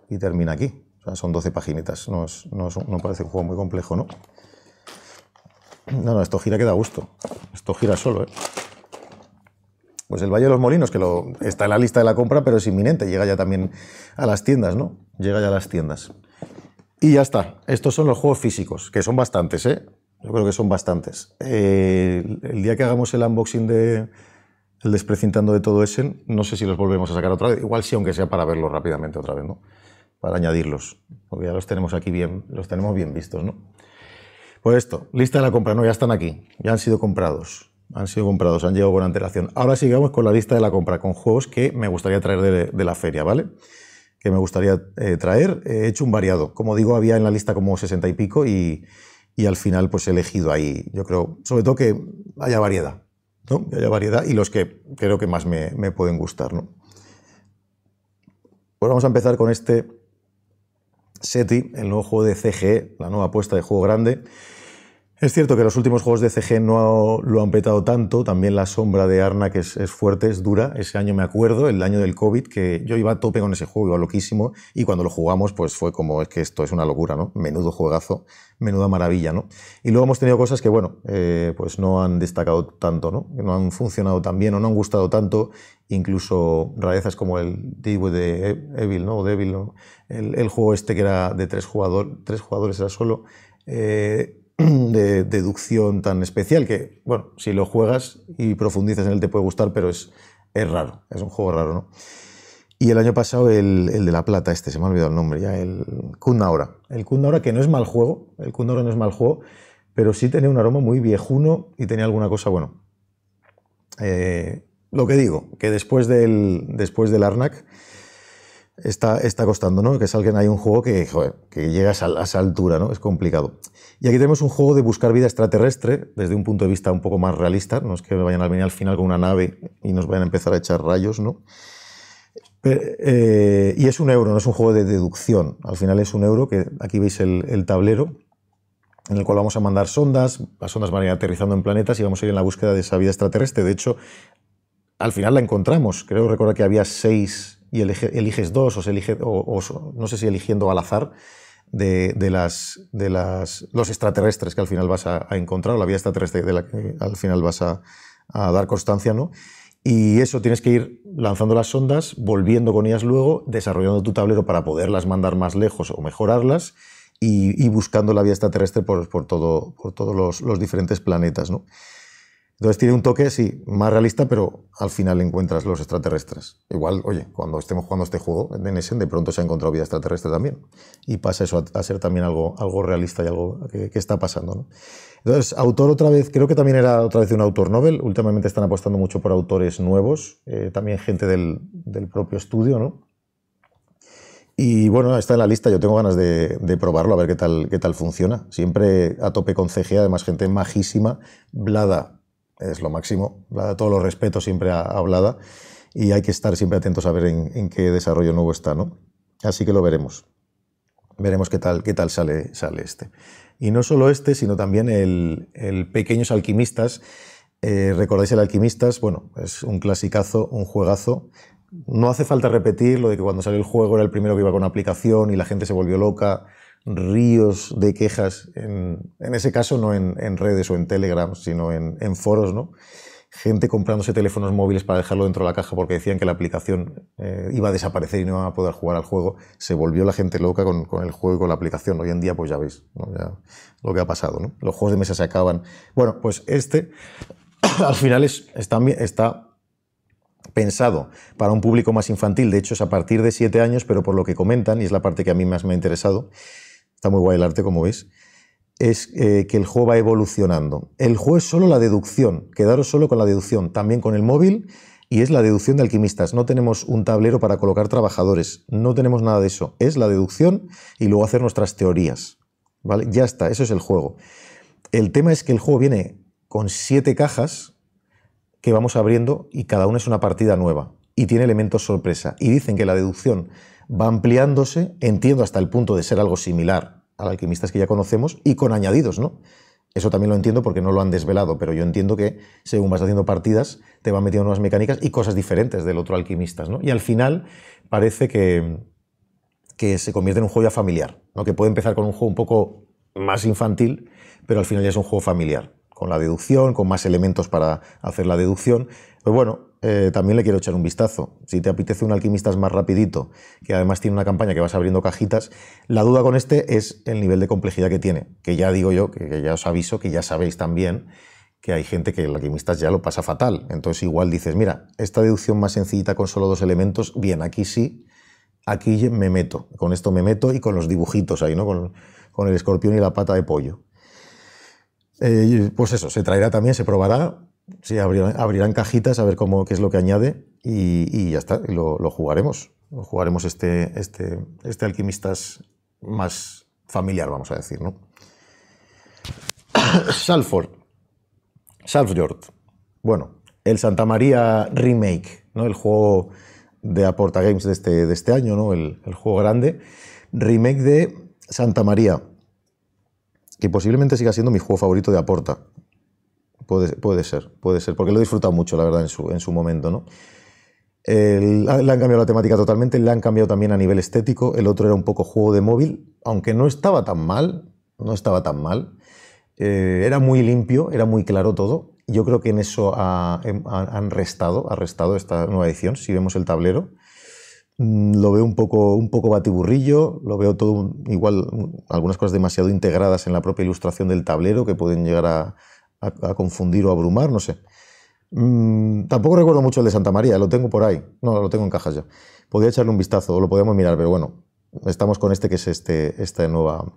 y termina aquí. O sea, son 12 paginitas, no, parece un juego muy complejo, ¿no? No, no, esto gira que da gusto. Esto gira solo, ¿eh? Pues el Valle de los Molinos, que lo, está en la lista de la compra, pero es inminente, llega ya también a las tiendas, ¿no? Llega ya a las tiendas. Y ya está. Estos son los juegos físicos, que son bastantes, ¿eh? Yo creo que son bastantes. Eh, el día que hagamos el unboxing de El desprecintando de todo ese, no sé si los volvemos a sacar otra vez. Igual sí, aunque sea para verlos rápidamente otra vez, ¿no? Para añadirlos, porque ya los tenemos aquí bien, los tenemos bien vistos, ¿no? Pues esto, lista de la compra, no, ya están aquí, ya han sido comprados, han sido comprados, han llegado con antelación. Ahora sigamos con la lista de la compra, con juegos que me gustaría traer de, la feria, ¿vale? Que me gustaría eh, traer, he hecho un variado. Como digo, había en la lista como 60 y pico y y al final pues he elegido ahí, yo creo, sobre todo que haya variedad, ¿no? Que haya variedad y los que creo que más me, pueden gustar, ¿no? Pues vamos a empezar con este SETI, el nuevo juego de CGE, la nueva apuesta de juego grande, es cierto que los últimos juegos de CG no lo han petado tanto, también la sombra de Arna que es, fuerte, es dura. Ese año me acuerdo, el año del COVID, que yo iba a tope con ese juego, iba loquísimo, y cuando lo jugamos pues fue como, es que esto es una locura, ¿no? Menudo juegazo, menuda maravilla, ¿no? Y luego hemos tenido cosas que, bueno, eh, pues no han destacado tanto, ¿no? No han funcionado tan bien o no han gustado tanto, incluso rarezas como el Devil de e-, Evil, ¿no? O Devil, El, juego este que era de tres, jugador, tres jugadores, era solo... Eh, de deducción tan especial que, bueno, si lo juegas y profundizas en él te puede gustar, pero es, es raro, es un juego raro, ¿no? Y el año pasado el, de La Plata, este, se me ha olvidado el nombre ya, el Kundaura. El Kundaura que no es mal juego, el Kundaura no es mal juego, pero sí tenía un aroma muy viejuno y tenía alguna cosa, bueno, eh, lo que digo, que después del, después del Arnak está, está costando, ¿no? Que alguien hay un juego que, que llega a, esa altura, ¿no? Es complicado. Y aquí tenemos un juego de buscar vida extraterrestre desde un punto de vista un poco más realista, no es que vayan a venir al final con una nave y nos vayan a empezar a echar rayos, ¿no? Eh, y es un euro, no es un juego de deducción. Al final es un euro, que aquí veis el, tablero, en el cual vamos a mandar sondas, las sondas van a ir aterrizando en planetas y vamos a ir en la búsqueda de esa vida extraterrestre. De hecho, al final la encontramos. Creo recordar que había seis y eliges dos o, o, no sé si eligiendo al azar de, las, de los extraterrestres que al final vas a, encontrar, o la vía extraterrestre de la que al final vas a, dar constancia, ¿no? Y eso tienes que ir lanzando las sondas, volviendo con ellas luego, desarrollando tu tablero para poderlas mandar más lejos o mejorarlas y, buscando la vía extraterrestre por, todo, por todos los, los diferentes planetas. ¿no? Entonces tiene un toque, sí, más realista, pero al final encuentras los extraterrestres. Igual, oye, cuando estemos jugando este juego en Essen, de pronto se ha encontrado vida extraterrestre también. Y pasa eso a, ser también algo, algo realista y algo que, está pasando. Entonces, autor otra vez, creo que también era otra vez un autor novel. Últimamente están apostando mucho por autores nuevos, eh, también gente del, propio estudio, ¿no? Y bueno, está en la lista, yo tengo ganas de, probarlo, a ver qué tal, qué tal funciona. Siempre a tope con CG, además gente majísima, Blada, es lo máximo. todo los respeto siempre ha y hay que estar siempre atentos a ver en, qué desarrollo nuevo está, ¿no? Así que lo veremos. Veremos qué tal, qué tal sale, sale este. Y no solo este, sino también el, Pequeños Alquimistas. Eh, ¿Recordáis el Alquimistas? Bueno, es un clasicazo, un juegazo. No hace falta repetir lo de que cuando salió el juego era el primero que iba con aplicación y la gente se volvió loca ríos de quejas, en, ese caso no en, redes o en Telegram, sino en, foros, ¿no? Gente comprándose teléfonos móviles para dejarlo dentro de la caja porque decían que la aplicación eh, iba a desaparecer y no iban a poder jugar al juego. Se volvió la gente loca con, el juego y con la aplicación. Hoy en día, pues ya veis lo que ha pasado. Los juegos de mesa se acaban. Bueno, pues este al final es, está, está pensado para un público más infantil, de hecho es a partir de 7 años, pero por lo que comentan, y es la parte que a mí más me ha interesado, está muy guay el arte, como veis, es eh, que el juego va evolucionando. El juego es solo la deducción, quedaros solo con la deducción, también con el móvil, y es la deducción de alquimistas. No tenemos un tablero para colocar trabajadores, no tenemos nada de eso. Es la deducción y luego hacer nuestras teorías. ¿Vale? Ya está, eso es el juego. El tema es que el juego viene con siete cajas que vamos abriendo y cada una es una partida nueva y tiene elementos sorpresa. Y dicen que la deducción va ampliándose, entiendo hasta el punto de ser algo similar al alquimistas que ya conocemos y con añadidos, ¿no? Eso también lo entiendo porque no lo han desvelado, pero yo entiendo que según vas haciendo partidas te van metiendo nuevas mecánicas y cosas diferentes del otro alquimistas, ¿no? Y al final parece que, que se convierte en un juego ya familiar, ¿no? Que puede empezar con un juego un poco más infantil, pero al final ya es un juego familiar, con la deducción, con más elementos para hacer la deducción. Pues bueno, eh, también le quiero echar un vistazo. Si te apetece un alquimista más rapidito, que además tiene una campaña que vas abriendo cajitas, la duda con este es el nivel de complejidad que tiene, que ya digo yo, que, ya os aviso, que ya sabéis también que hay gente que el alquimistas ya lo pasa fatal. Entonces igual dices, mira, esta deducción más sencillita con solo dos elementos, bien, aquí sí, aquí me meto, con esto me meto y con los dibujitos ahí, ¿no? Con, el escorpión y la pata de pollo. Eh, pues eso, se traerá también, se probará Sí, abrirán, cajitas a ver cómo, qué es lo que añade y, ya está, y lo, jugaremos. Lo jugaremos este, este, este Alquimistas más familiar, vamos a decir, ¿no? Salford. Salford. Bueno, el Santa María Remake, ¿no? El juego de Aporta Games de este, de este año, ¿no? El, el juego grande. Remake de Santa María, que posiblemente siga siendo mi juego favorito de Aporta. Puede, ser, puede ser, porque lo he disfrutado mucho, la verdad, en su, en su momento, ¿no? le han cambiado la temática totalmente, le han cambiado también a nivel estético. El otro era un poco juego de móvil, aunque no estaba tan mal, no estaba tan mal. Eh, era muy limpio, era muy claro todo. Yo creo que en eso em, han restado, ha restado esta nueva edición. Si vemos el tablero, mm, lo veo un poco, un poco batiburrillo, lo veo todo igual, algunas cosas demasiado integradas en la propia ilustración del tablero que pueden llegar a, a, confundir o abrumar, no sé. Mm, tampoco recuerdo mucho el de Santa María, lo tengo por ahí. No, lo tengo en cajas ya. Podría echarle un vistazo, o lo podíamos mirar, pero bueno, estamos con este que es este, esta nueva,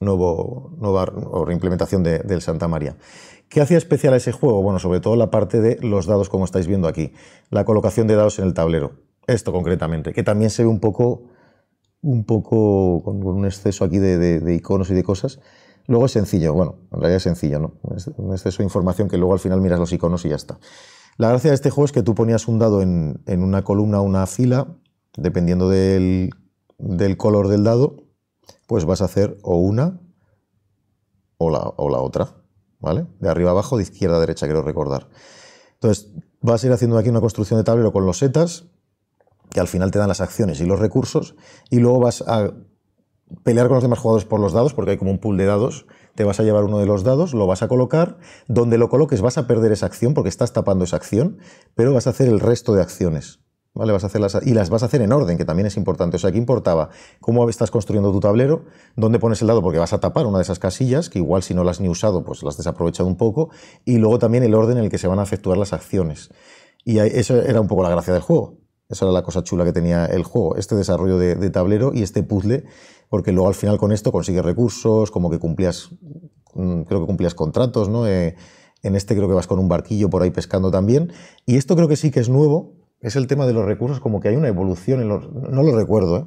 nuevo, nueva o reimplementación del Santa María. ¿Qué hacía especial a ese juego? Bueno, sobre todo la parte de los dados, como estáis viendo aquí, la colocación de dados en el tablero. Esto concretamente, que también se ve un poco, un poco con un exceso aquí de iconos y de cosas, Luego es sencillo, bueno, en realidad es sencillo, ¿no? Es un exceso de información que luego al final miras los iconos y ya está. La gracia de este juego es que tú ponías un dado en, una columna o una fila, dependiendo del, color del dado, pues vas a hacer o una o la, o la otra, ¿vale? De arriba abajo, de izquierda a derecha, quiero recordar. Entonces, vas a ir haciendo aquí una construcción de tablero con los setas, que al final te dan las acciones y los recursos, y luego vas a pelear con los demás jugadores por los dados, porque hay como un pool de dados. Te vas a llevar uno de los dados, lo vas a colocar. Donde lo coloques vas a perder esa acción porque estás tapando esa acción, pero vas a hacer el resto de acciones. ¿Vale? Vas a y las vas a hacer en orden, que también es importante. O sea, que importaba cómo estás construyendo tu tablero, dónde pones el dado, porque vas a tapar una de esas casillas, que igual si no las ni usado, pues las has desaprovechado un poco, y luego también el orden en el que se van a efectuar las acciones. Y eso era un poco la gracia del juego. Esa era la cosa chula que tenía el juego, este desarrollo de, de tablero y este puzzle porque luego al final con esto consigues recursos, como que cumplías, mm, creo que cumplías contratos, ¿no? Eh, en este creo que vas con un barquillo por ahí pescando también. Y esto creo que sí que es nuevo, es el tema de los recursos, como que hay una evolución, en no lo recuerdo, ¿eh?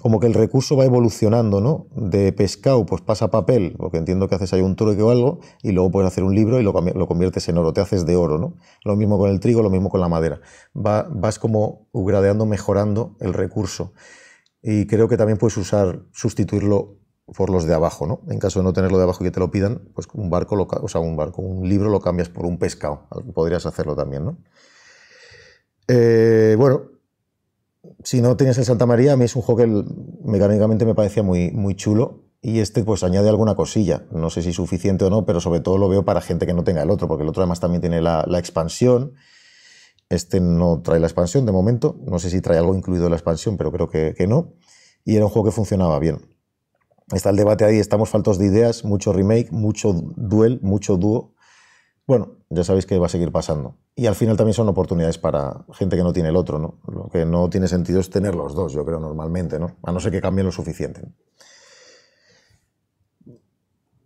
como que el recurso va evolucionando, ¿no? De pescado, pues pasa papel, porque entiendo que haces ahí un trueque o algo, y luego puedes hacer un libro y lo, lo, conviertes en oro, te haces de oro, ¿no? Lo mismo con el trigo, lo mismo con la madera. vas como gradeando, mejorando el recurso y creo que también puedes usar, sustituirlo por los de abajo, ¿no? En caso de no tenerlo de abajo y que te lo pidan, pues un barco, o sea, un barco, un libro lo cambias por un pescado, podrías hacerlo también, ¿no? Eh, bueno, si no tienes el Santa María, a mí es un juego que mecánicamente me parecía muy, muy chulo y este pues añade alguna cosilla, no sé si suficiente o no, pero sobre todo lo veo para gente que no tenga el otro, porque el otro además también tiene la expansión, este no trae la expansión de momento, no sé si trae algo incluido en la expansión, pero creo que, no. Y era un juego que funcionaba bien. Está el debate ahí, estamos faltos de ideas, mucho remake, mucho duel, mucho dúo. Bueno, ya sabéis que va a seguir pasando. Y al final también son oportunidades para gente que no tiene el otro, ¿no? Lo que no tiene sentido es tener los dos, yo creo, normalmente, ¿no? A no ser que cambien lo suficiente.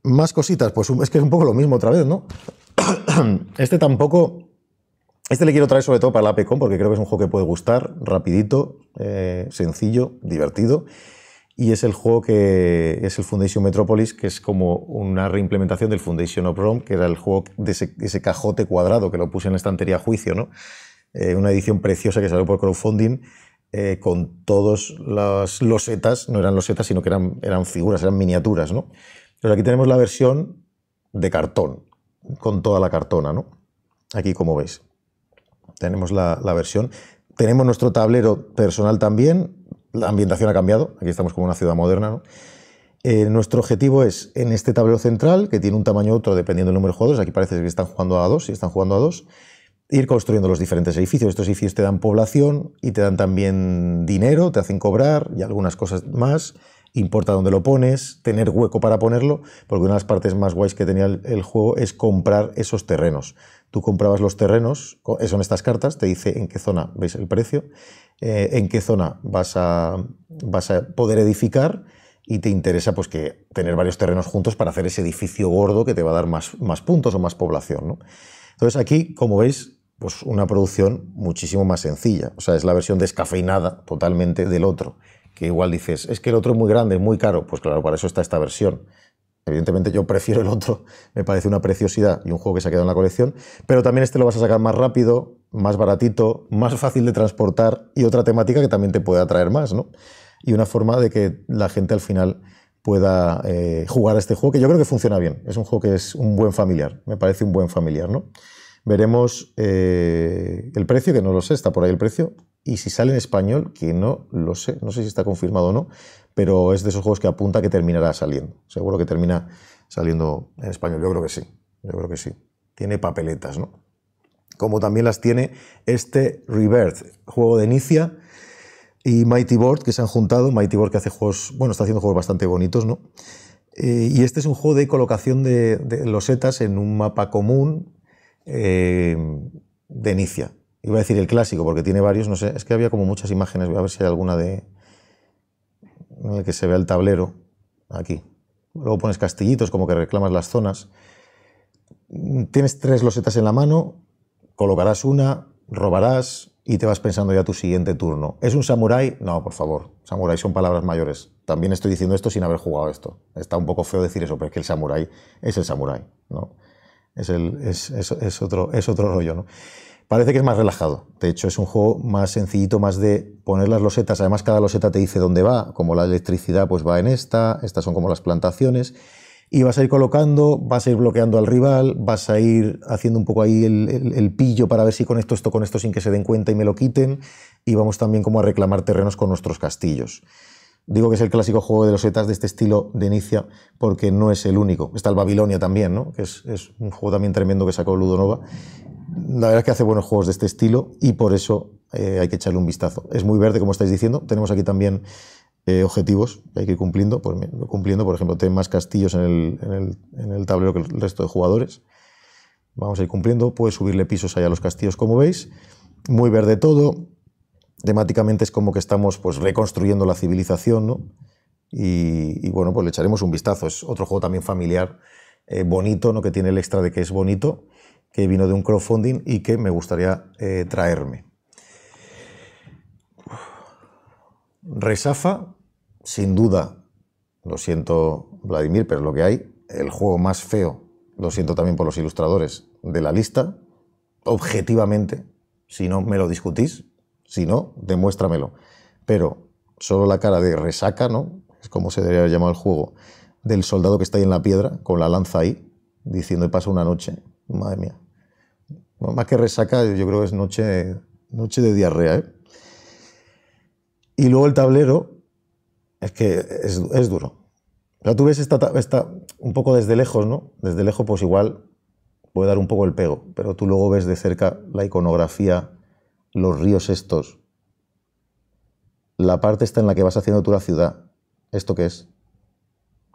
Más cositas, pues es que es un poco lo mismo otra vez, ¿no? Este tampoco este le quiero traer sobre todo para la pecom porque creo que es un juego que puede gustar, rapidito, eh, sencillo, divertido. Y es el juego que es el Foundation Metropolis, que es como una reimplementación del Foundation of Rome, que era el juego de ese, cajote cuadrado que lo puse en la estantería a juicio, ¿no? Eh, una edición preciosa que salió por crowdfunding, eh, con todos las losetas, no eran losetas, sino que eran, eran figuras, eran miniaturas, ¿no? Pero aquí tenemos la versión de cartón, con toda la cartona, ¿no? Aquí como veis tenemos la, versión. Tenemos nuestro tablero personal también, la ambientación ha cambiado, aquí estamos como una ciudad moderna. Eh, nuestro objetivo es en este tablero central, que tiene un tamaño u otro dependiendo del número de jugadores, aquí parece que están jugando a dos y están jugando a dos, ir construyendo los diferentes edificios. Estos edificios te dan población y te dan también dinero, te hacen cobrar y algunas cosas más. Importa dónde lo pones, tener hueco para ponerlo, porque una de las partes más guays que tenía el juego es comprar esos terrenos. Tú comprabas los terrenos, eh, son estas cartas, te dice en qué zona veis el precio, eh, en qué zona vas a, poder edificar y te interesa pues, que tener varios terrenos juntos para hacer ese edificio gordo que te va a dar más, puntos o más población. Entonces aquí, como veis, pues una producción muchísimo más sencilla. O sea, es la versión descafeinada totalmente del otro. Que igual dices, es que el otro es muy grande, es muy caro. Pues claro, para eso está esta versión. Evidentemente yo prefiero el otro, me parece una preciosidad y un juego que se ha quedado en la colección, pero también este lo vas a sacar más rápido, más baratito, más fácil de transportar y otra temática que también te puede atraer más, ¿no? Y una forma de que la gente al final pueda eh, jugar a este juego, que yo creo que funciona bien. Es un juego que es un buen familiar, me parece un buen familiar, ¿no? Veremos eh, el precio, que no lo sé, está por ahí el precio, y si sale en español, que no lo sé, no sé si está confirmado o no, pero es de esos juegos que apunta que terminará saliendo. Seguro que termina saliendo en español. Yo creo que sí. Yo creo que sí. Tiene papeletas, ¿no? Como también las tiene este Rebirth, juego de Inicia y Mighty Board que se han juntado. Mighty Board que hace juegos, bueno, está haciendo juegos bastante bonitos, ¿no? Eh, y este es un juego de colocación de, de losetas en un mapa común eh, de Inicia. Iba a decir el clásico porque tiene varios, no sé, es que había como muchas imágenes, voy a ver si hay alguna de, en el que se ve el tablero, aquí. Luego pones castillitos como que reclamas las zonas. Tienes tres losetas en la mano, colocarás una, robarás y te vas pensando ya tu siguiente turno. ¿Es un samurái? No, por favor. Samurái son palabras mayores. También estoy diciendo esto sin haber jugado esto. Está un poco feo decir eso, pero es que el samurái es el samurái, ¿no? Es, el, es, otro, es otro rollo, ¿no? Parece que es más relajado. De hecho, es un juego más sencillito, más de poner las losetas. Además, cada loseta te dice dónde va. Como la electricidad, pues va en esta. Estas son como las plantaciones. Y vas a ir colocando, vas a ir bloqueando al rival, vas a ir haciendo un poco ahí el, pillo para ver si con esto, esto, con esto, sin que se den cuenta y me lo quiten. Y vamos también como a reclamar terrenos con nuestros castillos. Digo que es el clásico juego de losetas de este estilo de Inicia porque no es el único. Está el Babilonia también, ¿no? que es, es un juego también tremendo que sacó Ludonova la verdad es que hace buenos juegos de este estilo y por eso eh, hay que echarle un vistazo. Es muy verde, como estáis diciendo. Tenemos aquí también eh, objetivos que hay que ir cumpliendo. Por, pues, cumpliendo, por ejemplo, tiene más castillos en el, tablero que el resto de jugadores. Vamos a ir cumpliendo. Puedes subirle pisos allá a los castillos, como veis. Muy verde todo. Temáticamente es como que estamos pues, reconstruyendo la civilización, Y, bueno, pues le echaremos un vistazo. Es otro juego también familiar, eh, bonito, ¿no? Que tiene el extra de que es bonito que vino de un crowdfunding y que me gustaría eh, traerme. Resafa, sin duda, lo siento Vladimir, pero es lo que hay, el juego más feo, lo siento también por los ilustradores, de la lista, objetivamente, si no me lo discutís, si no, demuéstramelo. Pero solo la cara de resaca, ¿no? Es como se debería llamar el juego, del soldado que está ahí en la piedra, con la lanza ahí, diciendo pasa una noche, madre mía. más que resaca, yo creo que es noche, noche de diarrea. ¿eh? Y luego el tablero, es que es, duro. O tú ves esta, esta, un poco desde lejos, ¿no? Desde lejos, pues igual puede dar un poco el pego, pero tú luego ves de cerca la iconografía, los ríos estos, la parte esta en la que vas haciendo tú la ciudad. ¿Esto qué es?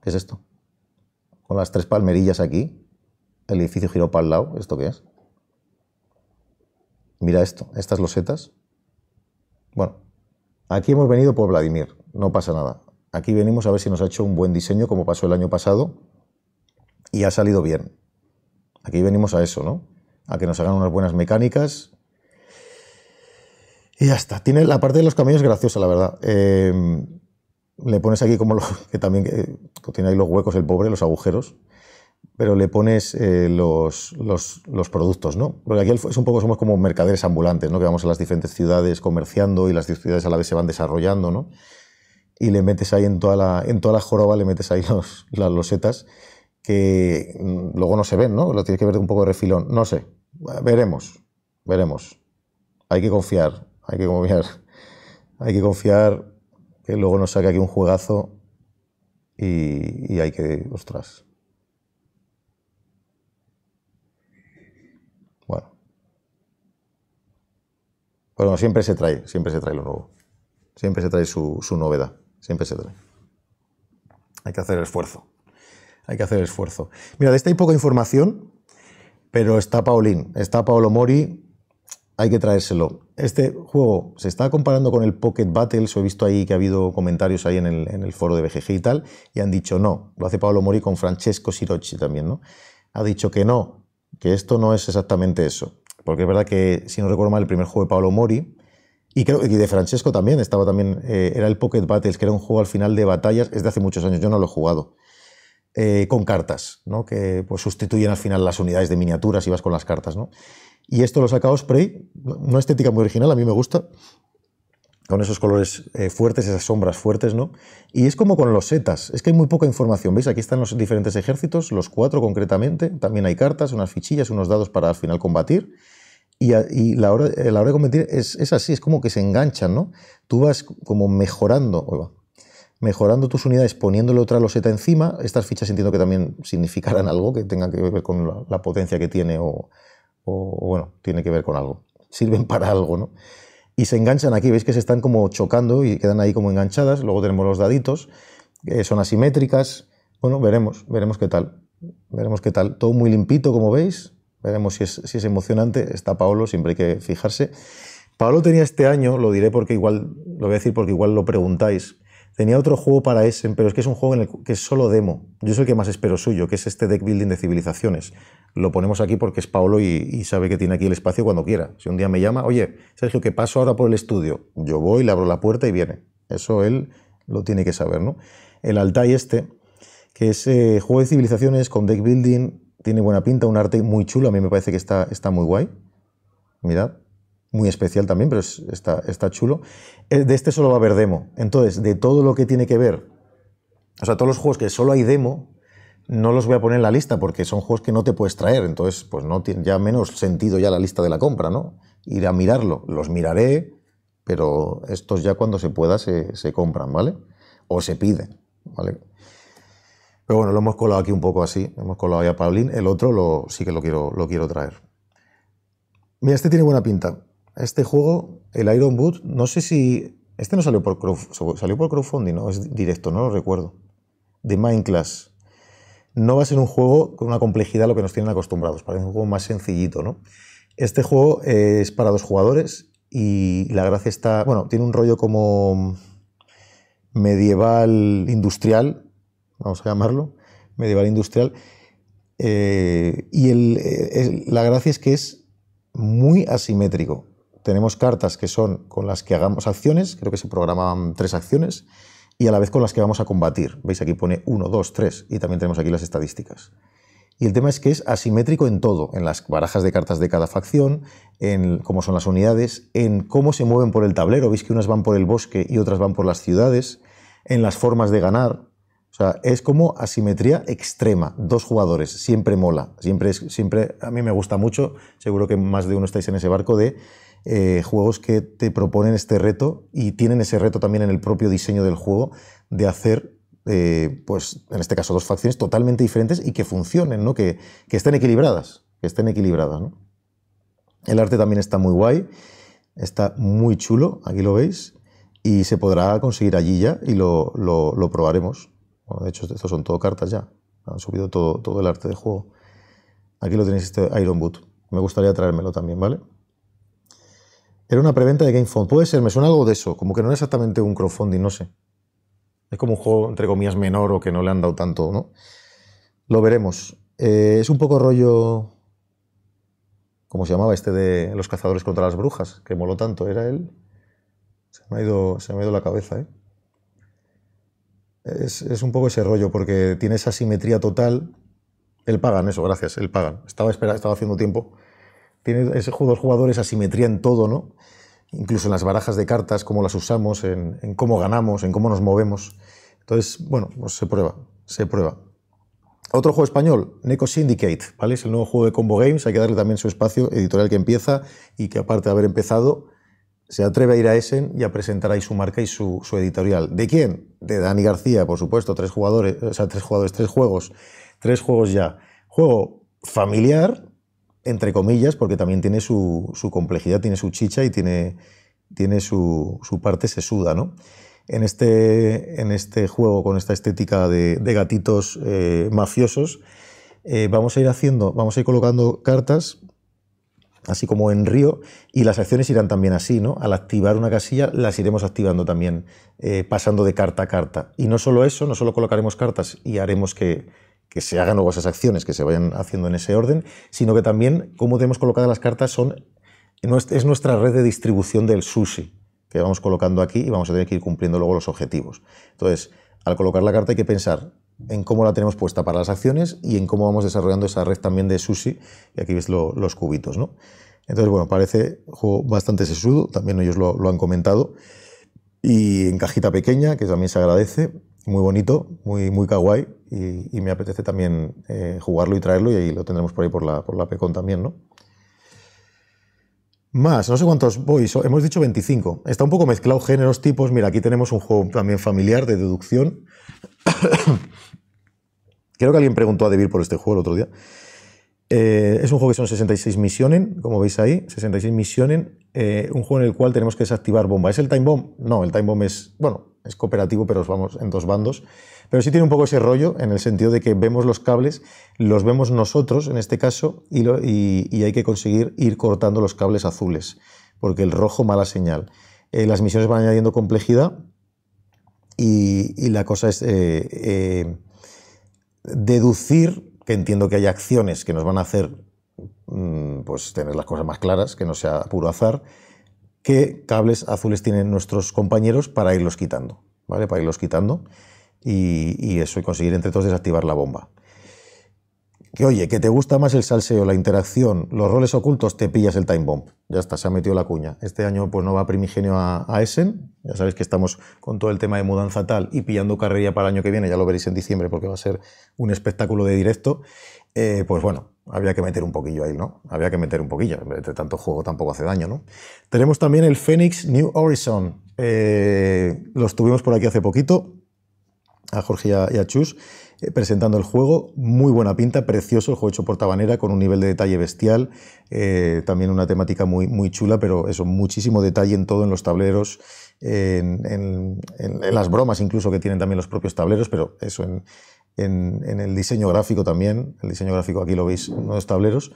¿Qué es esto? Con las tres palmerillas aquí, el edificio giró para el lado, ¿esto qué es? Mira esto, estas losetas. Bueno, aquí hemos venido por Vladimir, no pasa nada. Aquí venimos a ver si nos ha hecho un buen diseño como pasó el año pasado y ha salido bien. Aquí venimos a eso, ¿no? A que nos hagan unas buenas mecánicas. Y ya está. Tiene la parte de los es graciosa, la verdad. Eh, le pones aquí como lo, que también eh, tiene ahí los huecos el pobre, los agujeros pero le pones eh, los, los, productos, ¿no? Porque aquí es un poco, somos como mercaderes ambulantes, ¿no? Que vamos a las diferentes ciudades comerciando y las ciudades a la vez se van desarrollando, ¿no? Y le metes ahí en toda la, en toda la joroba, le metes ahí los, las losetas que mm, luego no se ven, ¿no? Lo tienes que ver un poco de refilón, no sé. Veremos, veremos. Hay que confiar, hay que confiar. Hay que confiar que luego nos saque aquí un juegazo y, y hay que, ostras, Bueno, siempre se trae, siempre se trae lo nuevo. Siempre se trae su, novedad. Siempre se trae. Hay que hacer esfuerzo. Hay que hacer esfuerzo. Mira, de esta hay poca información, pero está Paulín, está Paolo Mori, hay que traérselo. Este juego se está comparando con el Pocket Battles, he visto ahí que ha habido comentarios ahí en el, foro de BGG y tal, y han dicho no, lo hace Paolo Mori con Francesco Sirocci también, ¿no? Ha dicho que no, que esto no es exactamente eso, porque es verdad que, si no recuerdo mal, el primer juego de Paolo Mori, y, creo, que de Francesco también, estaba también, eh, era el Pocket Battles, que era un juego al final de batallas, es de hace muchos años, yo no lo he jugado, eh, con cartas, ¿no? que pues, sustituyen al final las unidades de miniaturas y vas con las cartas. ¿no? Y esto lo saca Osprey, una estética muy original, a mí me gusta, con esos colores eh, fuertes, esas sombras fuertes, ¿no? Y es como con los setas, es que hay muy poca información, ¿veis? Aquí están los diferentes ejércitos, los cuatro concretamente, también hay cartas, unas fichillas, unos dados para al final combatir y, a, la, hora, eh, la, hora, de competir es, así, es como que se enganchan, ¿no? Tú vas como mejorando, mejorando tus unidades, poniéndole otra loseta encima. Estas fichas entiendo que también significarán algo que tengan que ver con la, potencia que tiene o, o, bueno, tiene que ver con algo. Sirven para algo, ¿no? Y se enganchan aquí, veis que se están como chocando y quedan ahí como enganchadas. Luego tenemos los daditos, que eh, son asimétricas. Bueno, veremos, veremos qué tal. Veremos qué tal. Todo muy limpito, como veis. Veremos si es, es emocionante. Está Paolo, siempre hay que fijarse. Paolo tenía este año, lo diré porque igual, lo voy a decir porque igual lo preguntáis. Tenía otro juego para Essen, pero es que es un juego en el que es solo demo. Yo soy el que más espero suyo, que es este deck building de civilizaciones. Lo ponemos aquí porque es Paolo y, sabe que tiene aquí el espacio cuando quiera. Si un día me llama, oye, Sergio, que paso ahora por el estudio. Yo voy, le abro la puerta y viene. Eso él lo tiene que saber, ¿no? El Altai este, que es eh, juego de civilizaciones con deck building, tiene buena pinta, un arte muy chulo, a mí me parece que está, está muy guay. Mirad, muy especial también, pero está, está chulo. Eh, de este solo va a haber demo. Entonces, de todo lo que tiene que ver, o sea, todos los juegos que solo hay demo, no los voy a poner en la lista porque son juegos que no te puedes traer, entonces pues no tiene ya menos sentido ya la lista de la compra, ¿no? Ir a mirarlo, los miraré, pero estos ya cuando se pueda se, se compran, ¿vale? O se piden, ¿vale? Pero bueno, lo hemos colado aquí un poco así, hemos colado ya Paulín, el otro lo, sí que lo quiero, lo quiero traer. Mira, este tiene buena pinta. Este juego, el Iron Boot, no sé si... Este no salió por, salió por crowdfunding, ¿no? Es directo, no lo recuerdo. De Class. No va a ser un juego con una complejidad a lo que nos tienen acostumbrados, parece un juego más sencillito, ¿no? Este juego es para dos jugadores y la gracia está, bueno, tiene un rollo como medieval industrial, vamos a llamarlo, medieval industrial. Eh, y eh, la gracia es que es muy asimétrico. Tenemos cartas que son con las que hagamos acciones, creo que se programan tres acciones, y a la vez con las que vamos a combatir. Veis, aquí pone 1, 2, 3, y también tenemos aquí las estadísticas. Y el tema es que es asimétrico en todo, en las barajas de cartas de cada facción, en cómo son las unidades, en cómo se mueven por el tablero. Veis que unas van por el bosque y otras van por las ciudades, en las formas de ganar, o sea, es como asimetría extrema, dos jugadores, siempre mola, siempre, siempre a mí me gusta mucho, seguro que más de uno estáis en ese barco de eh, juegos que te proponen este reto y tienen ese reto también en el propio diseño del juego de hacer, eh, pues en este caso, dos facciones totalmente diferentes y que funcionen, ¿no? que, estén equilibradas, que estén equilibradas. El arte también está muy guay, está muy chulo, aquí lo veis, y se podrá conseguir allí ya y lo probaremos. Bueno, de hecho, estos son todo cartas ya. Han subido todo, todo el arte de juego. Aquí lo tenéis, este Iron Boot. Me gustaría traérmelo también, ¿vale? Era una preventa de GameFound. Puede ser, me suena algo de eso. Como que no es exactamente un crowdfunding, no sé. Es como un juego, entre comillas, menor o que no le han dado tanto, ¿no? Lo veremos. Eh, es un poco rollo. ¿Cómo se llamaba este de los cazadores contra las brujas? Que moló tanto. Era él. Se ha ido, se me ha ido la cabeza, ¿eh? Es, un poco ese rollo, porque tiene esa simetría total. El Pagan, eso, gracias, el Pagan. Estaba, estaba haciendo tiempo. Tiene ese juego jugador, jugadores, asimetría en todo, ¿no? Incluso en las barajas de cartas, cómo las usamos, en, cómo ganamos, en cómo nos movemos. Entonces, bueno, pues se prueba, se prueba. Otro juego español, Neco Syndicate, ¿vale? Es el nuevo juego de Combo Games, hay que darle también su espacio editorial que empieza y que aparte de haber empezado, se atreve a ir a Essen y a presentar ahí su marca y su, editorial. ¿De quién? De Dani García, por supuesto, tres jugadores, o sea, tres jugadores, tres juegos, tres juegos ya. Juego familiar, entre comillas, porque también tiene su, complejidad, tiene su chicha y tiene, tiene su, parte sesuda, ¿no? En este, en este juego, con esta estética de, gatitos eh, mafiosos, eh, vamos a ir haciendo, vamos a ir colocando cartas así como en Río, y las acciones irán también así, ¿no? Al activar una casilla las iremos activando también, eh, pasando de carta a carta. Y no solo eso, no solo colocaremos cartas y haremos que, se hagan nuevas esas acciones, que se vayan haciendo en ese orden, sino que también cómo tenemos colocadas las cartas es nuestra red de distribución del sushi, que vamos colocando aquí y vamos a tener que ir cumpliendo luego los objetivos. Entonces, al colocar la carta hay que pensar, en cómo la tenemos puesta para las acciones y en cómo vamos desarrollando esa red también de sushi, y aquí ves los cubitos, Entonces, bueno, parece juego bastante sesudo, también ellos lo, han comentado, y en cajita pequeña, que también se agradece, muy bonito, muy, muy kawaii, y, me apetece también eh, jugarlo y traerlo, y ahí lo tendremos por ahí por la, por Pecon también, ¿no? Más, no sé cuántos voy, hemos dicho 25. Está un poco mezclado géneros, tipos. Mira, aquí tenemos un juego también familiar de deducción. Creo que alguien preguntó a Devir por este juego el otro día. Eh, es un juego que son 66 misiones, como veis ahí, 66 misiones, eh, un juego en el cual tenemos que desactivar bomba. ¿Es el time bomb? No, el time bomb es, bueno, es cooperativo, pero vamos en dos bandos. Pero sí tiene un poco ese rollo en el sentido de que vemos los cables, los vemos nosotros en este caso, y, lo, y, hay que conseguir ir cortando los cables azules, porque el rojo mala señal. Eh, las misiones van añadiendo complejidad y, y la cosa es deducir que entiendo que hay acciones que nos van a hacer mm, pues, tener las cosas más claras, que no sea puro azar, qué cables azules tienen nuestros compañeros para irlos quitando, ¿vale? Para irlos quitando y, y eso, y conseguir entre todos desactivar la bomba que oye, que te gusta más el salseo, la interacción, los roles ocultos, te pillas el time bomb. Ya está, se ha metido la cuña. Este año pues no va primigenio a, Essen, ya sabéis que estamos con todo el tema de mudanza tal y pillando carrera para el año que viene, ya lo veréis en diciembre porque va a ser un espectáculo de directo. Eh, pues bueno, había que meter un poquillo ahí, ¿no? Había que meter un poquillo, entre tanto juego tampoco hace daño, ¿no? Tenemos también el Phoenix New Horizon, eh, los tuvimos por aquí hace poquito, a Jorge y a Chus. Eh, presentando el juego. Muy buena pinta, precioso el juego hecho por Tabanera con un nivel de detalle bestial. Eh, también una temática muy, muy chula, pero eso, muchísimo detalle en todo, en los tableros, en, en las bromas incluso que tienen también los propios tableros, pero eso, en, el diseño gráfico también. El diseño gráfico aquí lo veis, uno los tableros.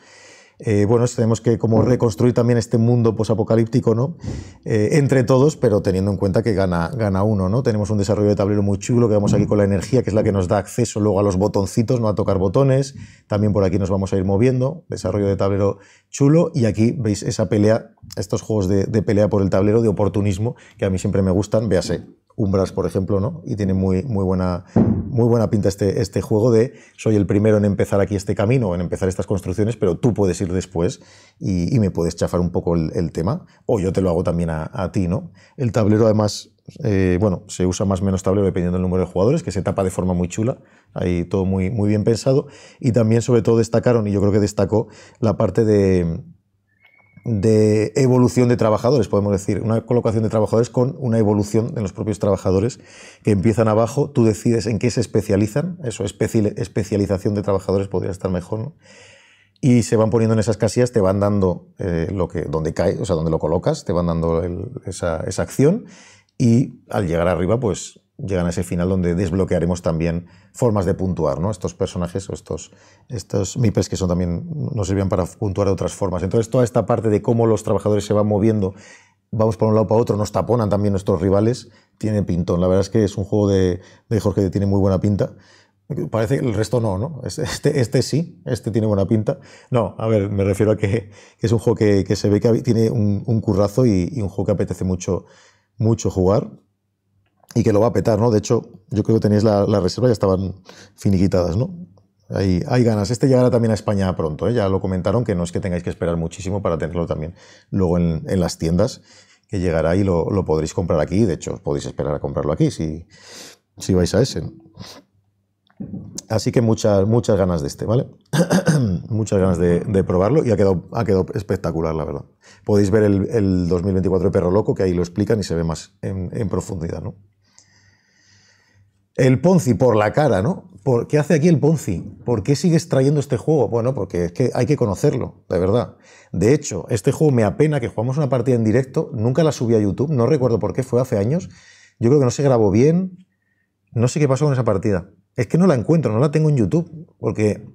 Eh, bueno, tenemos que como reconstruir también este mundo posapocalíptico, ¿no? Eh, entre todos, pero teniendo en cuenta que gana, gana uno, ¿no? Tenemos un desarrollo de tablero muy chulo que vamos aquí con la energía, que es la que nos da acceso luego a los botoncitos, no a tocar botones. También por aquí nos vamos a ir moviendo, desarrollo de tablero chulo. Y aquí veis esa pelea, estos juegos de pelea por el tablero, de oportunismo, que a mí siempre me gustan, véase Umbras, por ejemplo, ¿no? Y tiene muy, muy, buena, muy buena pinta este, este juego de soy el primero en empezar aquí este camino, en empezar estas construcciones, pero tú puedes ir después y, me puedes chafar un poco el, tema, o yo te lo hago también a, ti, ¿no? El tablero, además, eh, bueno, se usa más o menos tablero dependiendo del número de jugadores, que se tapa de forma muy chula, ahí todo muy, muy bien pensado, y también, sobre todo, destacaron, y yo creo que destacó, la parte de de evolución de trabajadores, podemos decir, una colocación de trabajadores con una evolución de los propios trabajadores que empiezan abajo, tú decides en qué se especializan, eso, especialización de trabajadores podría estar mejor, y se van poniendo en esas casillas, te van dando eh, lo que, donde cae, o sea, donde lo colocas, te van dando esa, esa, acción y al llegar arriba, pues llegan a ese final donde desbloquearemos también formas de puntuar, ¿no? Estos personajes o estos, estos MIPES que son también nos sirven para puntuar de otras formas. Entonces, toda esta parte de cómo los trabajadores se van moviendo, vamos por un lado para otro, nos taponan también nuestros rivales, tiene pintón. La verdad es que es un juego de, de Jorge que tiene muy buena pinta. Parece que el resto no, ¿no? Este, este, sí, este tiene buena pinta. No, a ver, me refiero a que, es un juego que, que, se ve que tiene un, un currazo y, y un juego que apetece mucho, mucho jugar y que lo va a petar, ¿no? De hecho, yo creo que tenéis la, reserva, ya estaban finiquitadas, ¿no? Hay, ganas. Este llegará también a España pronto, ¿eh? ya lo comentaron, que no es que tengáis que esperar muchísimo para tenerlo también luego en, las tiendas, que llegará y lo, podréis comprar aquí. De hecho, podéis esperar a comprarlo aquí si, si vais a ese. Así que muchas, muchas ganas de este, ¿vale? muchas ganas de, probarlo y ha quedado, ha quedado espectacular, la verdad. Podéis ver el, 2024 de Perro Loco, que ahí lo explican y se ve más en profundidad, ¿no? El Ponzi por la cara, ¿no? ¿Qué hace aquí el Ponzi? ¿Por qué sigues trayendo este juego? Bueno, porque es que hay que conocerlo, de verdad. De hecho, este juego me apena que jugamos una partida en directo, nunca la subí a YouTube, no recuerdo por qué, fue hace años. Yo creo que no se grabó bien, no sé qué pasó con esa partida. Es que no la encuentro, no la tengo en YouTube, porque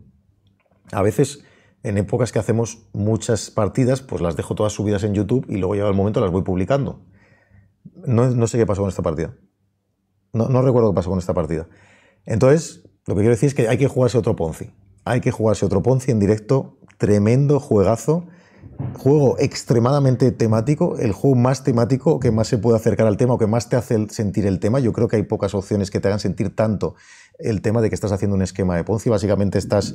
a veces en épocas que hacemos muchas partidas, pues las dejo todas subidas en YouTube y luego llega el momento las voy publicando. no sé qué pasó con esta partida. No, recuerdo qué pasó con esta partida. Entonces, lo que quiero decir es que hay que jugarse otro Ponzi. Hay que jugarse otro Ponzi en directo. Tremendo juegazo. Juego extremadamente temático. El juego más temático que más se puede acercar al tema o que más te hace sentir el tema. Yo creo que hay pocas opciones que te hagan sentir tanto el tema de que estás haciendo un esquema de Ponzi, básicamente estás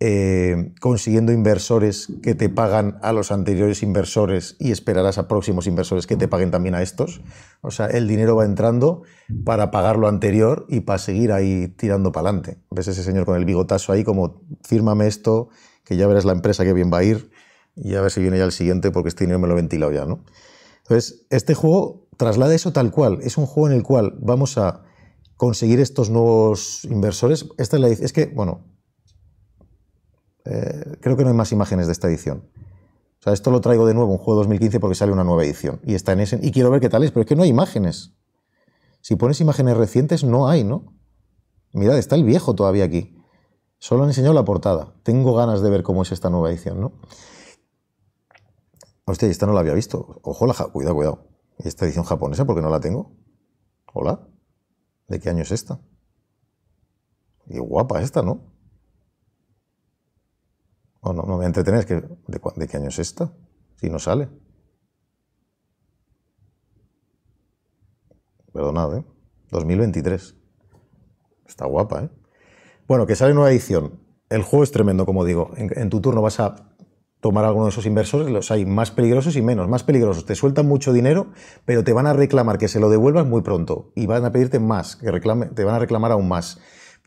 eh, consiguiendo inversores que te pagan a los anteriores inversores y esperarás a próximos inversores que te paguen también a estos. O sea, el dinero va entrando para pagar lo anterior y para seguir ahí tirando para adelante. Ves ese señor con el bigotazo ahí como, fírmame esto, que ya verás la empresa que bien va a ir y a ver si viene ya el siguiente porque este dinero me lo he ventilado ya, ¿no? Entonces, este juego traslada eso tal cual. Es un juego en el cual vamos a conseguir estos nuevos inversores. Esta es la es que, bueno, eh, creo que no hay más imágenes de esta edición. O sea, esto lo traigo de nuevo, un juego 2015, porque sale una nueva edición. Y está en ese. Y quiero ver qué tal es, pero es que no hay imágenes. Si pones imágenes recientes, no hay, ¿no? Mirad, está el viejo todavía aquí. Solo han enseñado la portada. Tengo ganas de ver cómo es esta nueva edición, ¿no? Hostia, esta no la había visto. Ojo, la cuidado, cuidado. ¿Y esta edición japonesa? porque no la tengo? Hola. ¿De qué año es esta? Y guapa esta, ¿no? Oh, no, no me entretenéis, que, ¿de, qué año es esta? Si no sale. Perdonad, ¿eh? 2023. Está guapa, ¿eh? Bueno, que sale nueva edición. El juego es tremendo, como digo. en tu turno vas a tomar alguno de esos inversores, los hay más peligrosos y menos. Más peligrosos te sueltan mucho dinero, pero te van a reclamar que se lo devuelvas muy pronto y van a pedirte más, que reclame, te van a reclamar aún más.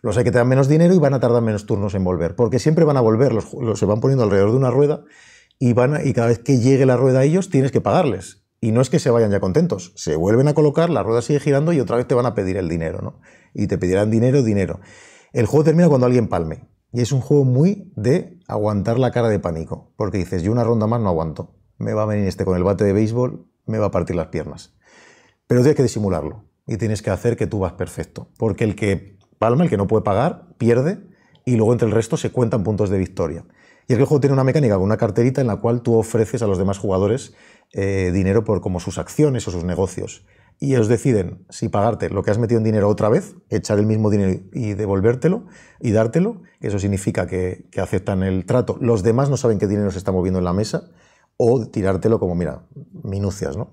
Los hay que te dan menos dinero y van a tardar menos turnos en volver, porque siempre van a volver, los, se van poniendo alrededor de una rueda y, van y cada vez que llegue la rueda a ellos tienes que pagarles. Y no es que se vayan ya contentos, se vuelven a colocar, la rueda sigue girando y otra vez te van a pedir el dinero, ¿no? Y te pedirán dinero, dinero. El juego termina cuando alguien palme. Y es un juego muy de aguantar la cara de pánico, porque dices, yo una ronda más no aguanto, me va a venir este con el bate de béisbol, me va a partir las piernas. Pero tienes que disimularlo y tienes que hacer que tú vas perfecto, porque el que palma, el que no puede pagar, pierde y luego entre el resto se cuentan puntos de victoria. Y es que el juego tiene una mecánica una carterita en la cual tú ofreces a los demás jugadores eh, dinero por como sus acciones o sus negocios y ellos deciden si pagarte lo que has metido en dinero otra vez, echar el mismo dinero y devolvértelo y dártelo, eso significa que, aceptan el trato. Los demás no saben qué dinero se está moviendo en la mesa o tirártelo como, mira, minucias, ¿no?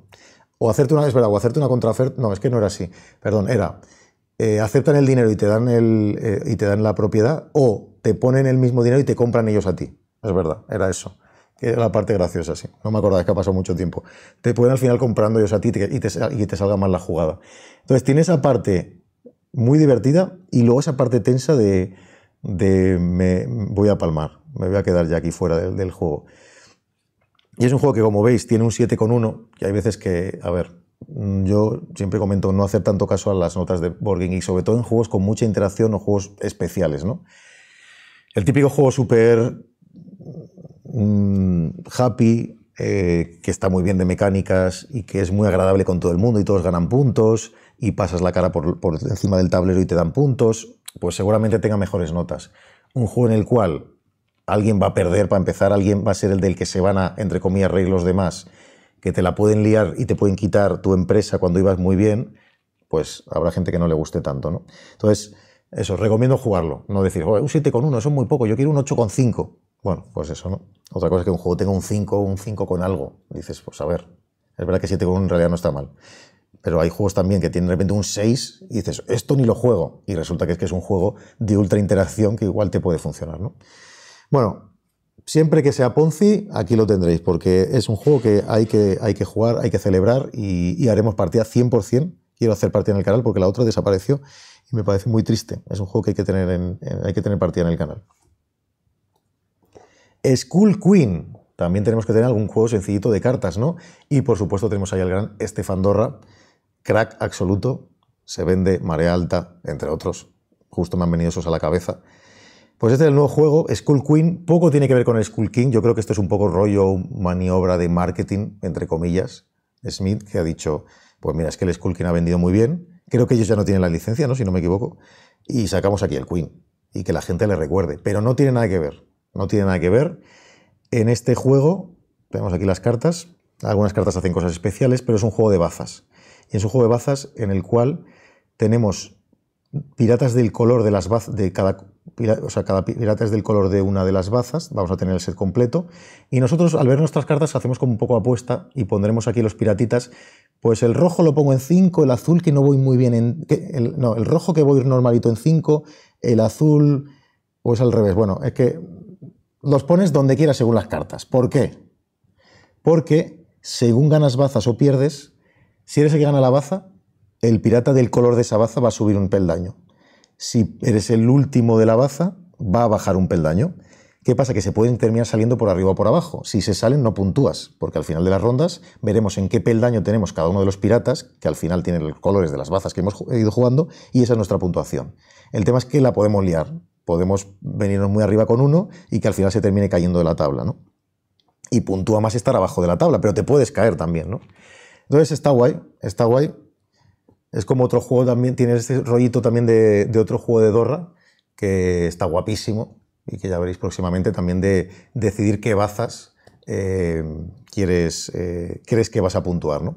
O hacerte una, es o hacerte una contraoferta, no, es que no era así, perdón, era, eh, aceptan el dinero y te, dan el, eh, y te dan la propiedad o te ponen el mismo dinero y te compran ellos a ti, es verdad, era eso. Que la parte graciosa, sí. No me acordaba, que ha pasado mucho tiempo. Te pueden al final comprando ellos a ti y te, y te, salga mal la jugada. Entonces, tiene esa parte muy divertida y luego esa parte tensa de, me voy a palmar, me voy a quedar ya aquí fuera del, juego. Y es un juego que, como veis, tiene un 7,1 y hay veces que, a ver, yo siempre comento no hacer tanto caso a las notas de Borging, y sobre todo en juegos con mucha interacción o juegos especiales, ¿no? El típico juego súper un happy eh, que está muy bien de mecánicas y que es muy agradable con todo el mundo y todos ganan puntos y pasas la cara por, encima del tablero y te dan puntos, pues seguramente tenga mejores notas. Un juego en el cual alguien va a perder para empezar, alguien va a ser el del que se van a, entre comillas, reír los demás, que te la pueden liar y te pueden quitar tu empresa cuando ibas muy bien, pues habrá gente que no le guste tanto, ¿no? Entonces, eso, recomiendo jugarlo, no decir, un 7 con eso es muy poco, yo quiero un con 8-5. Bueno, pues eso, ¿no? Otra cosa es que un juego tenga un 5, un 5 con algo. Dices, pues a ver, es verdad que 7 con 1 en realidad no está mal. Pero hay juegos también que tienen de repente un 6 y dices, esto ni lo juego. Y resulta que es que es un juego de ultra interacción que igual te puede funcionar, ¿no? Bueno, siempre que sea Ponzi, aquí lo tendréis, porque es un juego que hay que, hay que jugar, hay que celebrar y, haremos partida 100%. Quiero hacer partida en el canal porque la otra desapareció y me parece muy triste. Es un juego que hay que tener, hay que tener partida en el canal. Skull Queen. También tenemos que tener algún juego sencillito de cartas, ¿no? Y por supuesto tenemos ahí al gran Dorra, crack absoluto, se vende marea alta, entre otros. Justo me han venido esos a la cabeza. Pues este es el nuevo juego, Skull Queen. Poco tiene que ver con el Skull King. Yo creo que esto es un poco rollo, maniobra de marketing, entre comillas. Smith, que ha dicho, pues mira, es que el Skull King ha vendido muy bien. Creo que ellos ya no tienen la licencia, ¿no? Si no me equivoco. Y sacamos aquí el Queen. Y que la gente le recuerde. Pero no tiene nada que ver no tiene nada que ver. En este juego, tenemos aquí las cartas, algunas cartas hacen cosas especiales, pero es un juego de bazas. Y es un juego de bazas en el cual tenemos piratas del color de las bazas, de cada, o sea, cada pirata es del color de una de las bazas, vamos a tener el set completo, y nosotros al ver nuestras cartas hacemos como un poco apuesta y pondremos aquí los piratitas, pues el rojo lo pongo en 5, el azul que no voy muy bien en... Que, no, el rojo que voy normalito en 5, el azul... O es pues al revés, bueno, es que los pones donde quieras según las cartas. ¿Por qué? Porque según ganas bazas o pierdes, si eres el que gana la baza, el pirata del color de esa baza va a subir un peldaño. Si eres el último de la baza, va a bajar un peldaño. ¿Qué pasa? Que se pueden terminar saliendo por arriba o por abajo. Si se salen, no puntúas, porque al final de las rondas veremos en qué peldaño tenemos cada uno de los piratas, que al final tienen los colores de las bazas que hemos ido jugando, y esa es nuestra puntuación. El tema es que la podemos liar podemos venirnos muy arriba con uno y que al final se termine cayendo de la tabla, ¿no? Y puntúa más estar abajo de la tabla, pero te puedes caer también, ¿no? Entonces está guay, está guay. Es como otro juego también, tiene este rollito también de, otro juego de Dorra, que está guapísimo y que ya veréis próximamente también de decidir qué bazas eh, quieres, eh, crees que vas a puntuar, ¿no?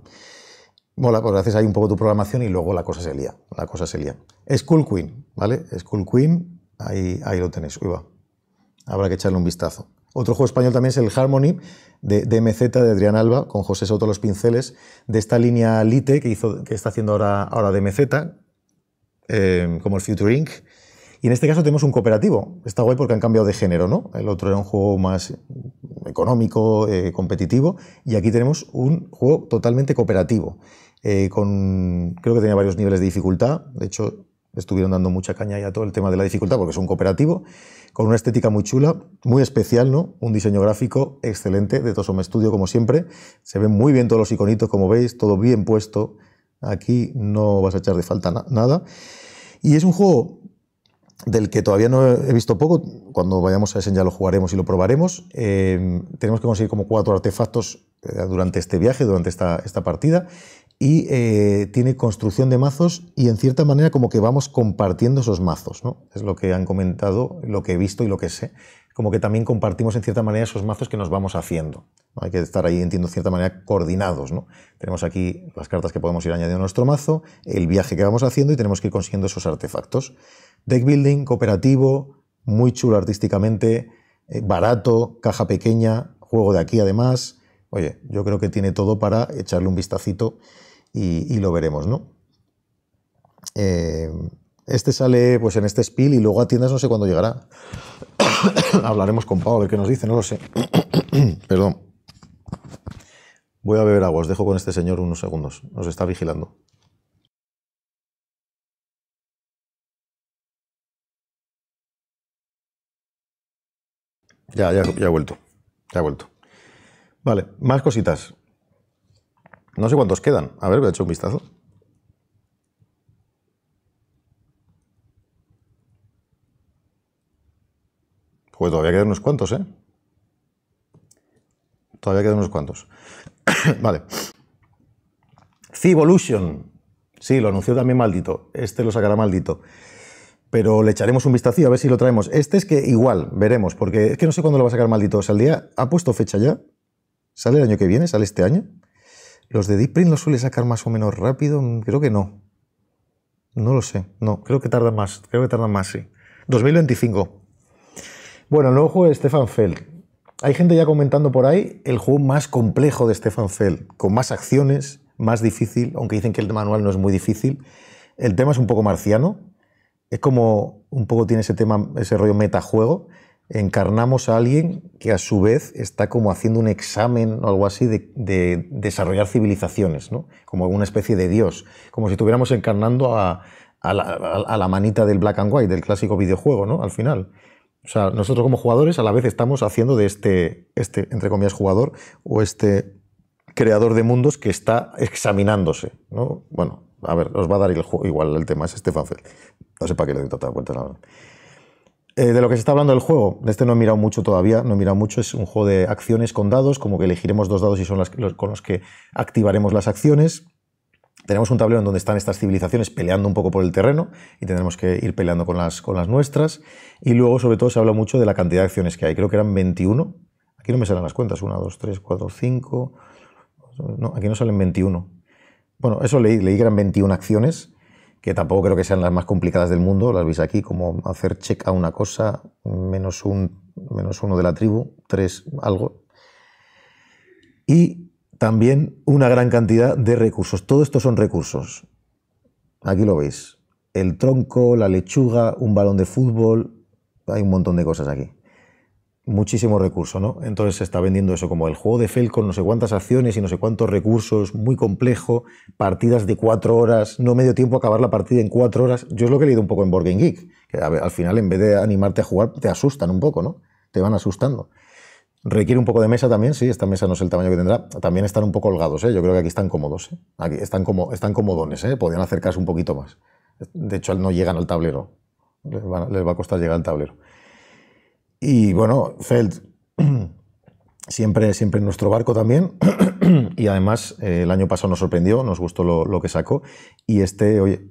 Mola, pues haces ahí un poco tu programación y luego la cosa se lía, la cosa se Skull Queen, ¿vale? Skull Queen Ahí, lo tenéis, Uy, va. Habrá que echarle un vistazo. Otro juego español también es el Harmony de, DMZ de Adrián Alba, con José Soto los pinceles, de esta línea Lite que, hizo, que está haciendo ahora, ahora DMZ, eh, como el Future Inc. Y en este caso tenemos un cooperativo. Está guay porque han cambiado de género, ¿no? El otro era un juego más económico, eh, competitivo, y aquí tenemos un juego totalmente cooperativo. Eh, con, creo que tenía varios niveles de dificultad. De hecho, estuvieron dando mucha caña ya a todo el tema de la dificultad, porque es un cooperativo, con una estética muy chula, muy especial, ¿no? Un diseño gráfico excelente de Tosome Studio, como siempre. Se ven muy bien todos los iconitos, como veis, todo bien puesto. Aquí no vas a echar de falta nada. Y es un juego del que todavía no he visto poco. Cuando vayamos a ese ya lo jugaremos y lo probaremos. Eh, tenemos que conseguir como cuatro artefactos eh, durante este viaje, durante esta, esta partida y eh, tiene construcción de mazos y en cierta manera como que vamos compartiendo esos mazos, ¿no? Es lo que han comentado, lo que he visto y lo que sé. Como que también compartimos en cierta manera esos mazos que nos vamos haciendo. Hay que estar ahí, entiendo, en cierta manera coordinados, ¿no? Tenemos aquí las cartas que podemos ir añadiendo a nuestro mazo, el viaje que vamos haciendo y tenemos que ir consiguiendo esos artefactos. Deck building, cooperativo, muy chulo artísticamente, eh, barato, caja pequeña, juego de aquí además. Oye, yo creo que tiene todo para echarle un vistacito y, lo veremos, ¿no? Eh, este sale pues en este spill y luego a tiendas no sé cuándo llegará. Hablaremos con Pau a ver qué nos dice, no lo sé. Perdón. Voy a beber agua, os dejo con este señor unos segundos, nos está vigilando. Ya, ya, ya vuelto, ya ha vuelto. Vale, más cositas. No sé cuántos quedan. A ver, voy a echar un vistazo. Pues todavía quedan unos cuantos, ¿eh? Todavía quedan unos cuantos. vale. Evolution, Sí, lo anunció también Maldito. Este lo sacará Maldito. Pero le echaremos un vistazo a ver si lo traemos. Este es que igual, veremos, porque es que no sé cuándo lo va a sacar Maldito. O el día, ¿ha puesto fecha ya? ¿Sale el año que viene? ¿Sale este año? ¿Los de Deep Print los suele sacar más o menos rápido? Mm, creo que no. No lo sé. No, creo que tarda más. Creo que tarda más, sí. 2025. Bueno, el nuevo juego de Stefan Feld. Hay gente ya comentando por ahí el juego más complejo de Stefan Feld, con más acciones, más difícil, aunque dicen que el manual no es muy difícil. El tema es un poco marciano. Es como un poco tiene ese tema, ese rollo metajuego encarnamos a alguien que a su vez está como haciendo un examen o algo así de, desarrollar civilizaciones, como una especie de dios, como si estuviéramos encarnando a, la, manita del black and white, del clásico videojuego, ¿no? al final. O sea, nosotros como jugadores a la vez estamos haciendo de este, este, entre comillas, jugador o este creador de mundos que está examinándose. Bueno, a ver, os va a dar el, igual el tema, es este fácil. No sé para qué le tratado cuenta, la verdad. Eh, de lo que se está hablando del juego, de este no he mirado mucho todavía, no he mirado mucho, es un juego de acciones con dados, como que elegiremos dos dados y son los, con los que activaremos las acciones. Tenemos un tablero en donde están estas civilizaciones peleando un poco por el terreno y tendremos que ir peleando con las, con las nuestras. Y luego, sobre todo, se habla mucho de la cantidad de acciones que hay. Creo que eran 21. Aquí no me salen las cuentas. 1, 2, 3, 4, 5. No, aquí no salen 21. Bueno, eso leí, leí que eran 21 acciones que tampoco creo que sean las más complicadas del mundo, las veis aquí, como hacer check a una cosa, menos, un, menos uno de la tribu, tres algo. Y también una gran cantidad de recursos. Todo esto son recursos. Aquí lo veis. El tronco, la lechuga, un balón de fútbol, hay un montón de cosas aquí muchísimo recurso, ¿no? Entonces se está vendiendo eso como el juego de con no sé cuántas acciones y no sé cuántos recursos, muy complejo, partidas de cuatro horas, no medio tiempo a acabar la partida en cuatro horas. Yo es lo que he leído un poco en Board Geek, que al final en vez de animarte a jugar te asustan un poco, ¿no? Te van asustando. Requiere un poco de mesa también, sí, esta mesa no es el tamaño que tendrá. También están un poco holgados, ¿eh? yo creo que aquí están cómodos. ¿eh? Aquí están, como, están comodones, ¿eh? podrían acercarse un poquito más. De hecho, no llegan al tablero, les va a costar llegar al tablero. Y bueno, Feld, siempre, siempre en nuestro barco también. y además, eh, el año pasado nos sorprendió, nos gustó lo, que sacó. Y este, oye,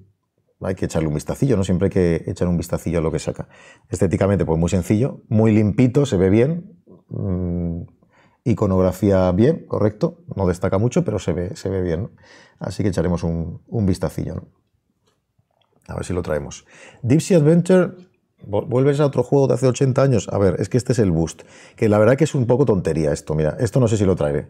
hay que echarle un vistacillo, ¿no? Siempre hay que echar un vistacillo a lo que saca. Estéticamente, pues muy sencillo, muy limpito, se ve bien. Mm, iconografía bien, correcto. No destaca mucho, pero se ve, se ve bien. Así que echaremos un, un vistacillo, A ver si lo traemos. Sea Adventure vuelves a otro juego de hace 80 años. A ver, es que este es el boost. Que la verdad que es un poco tontería esto. Mira, esto no sé si lo traeré.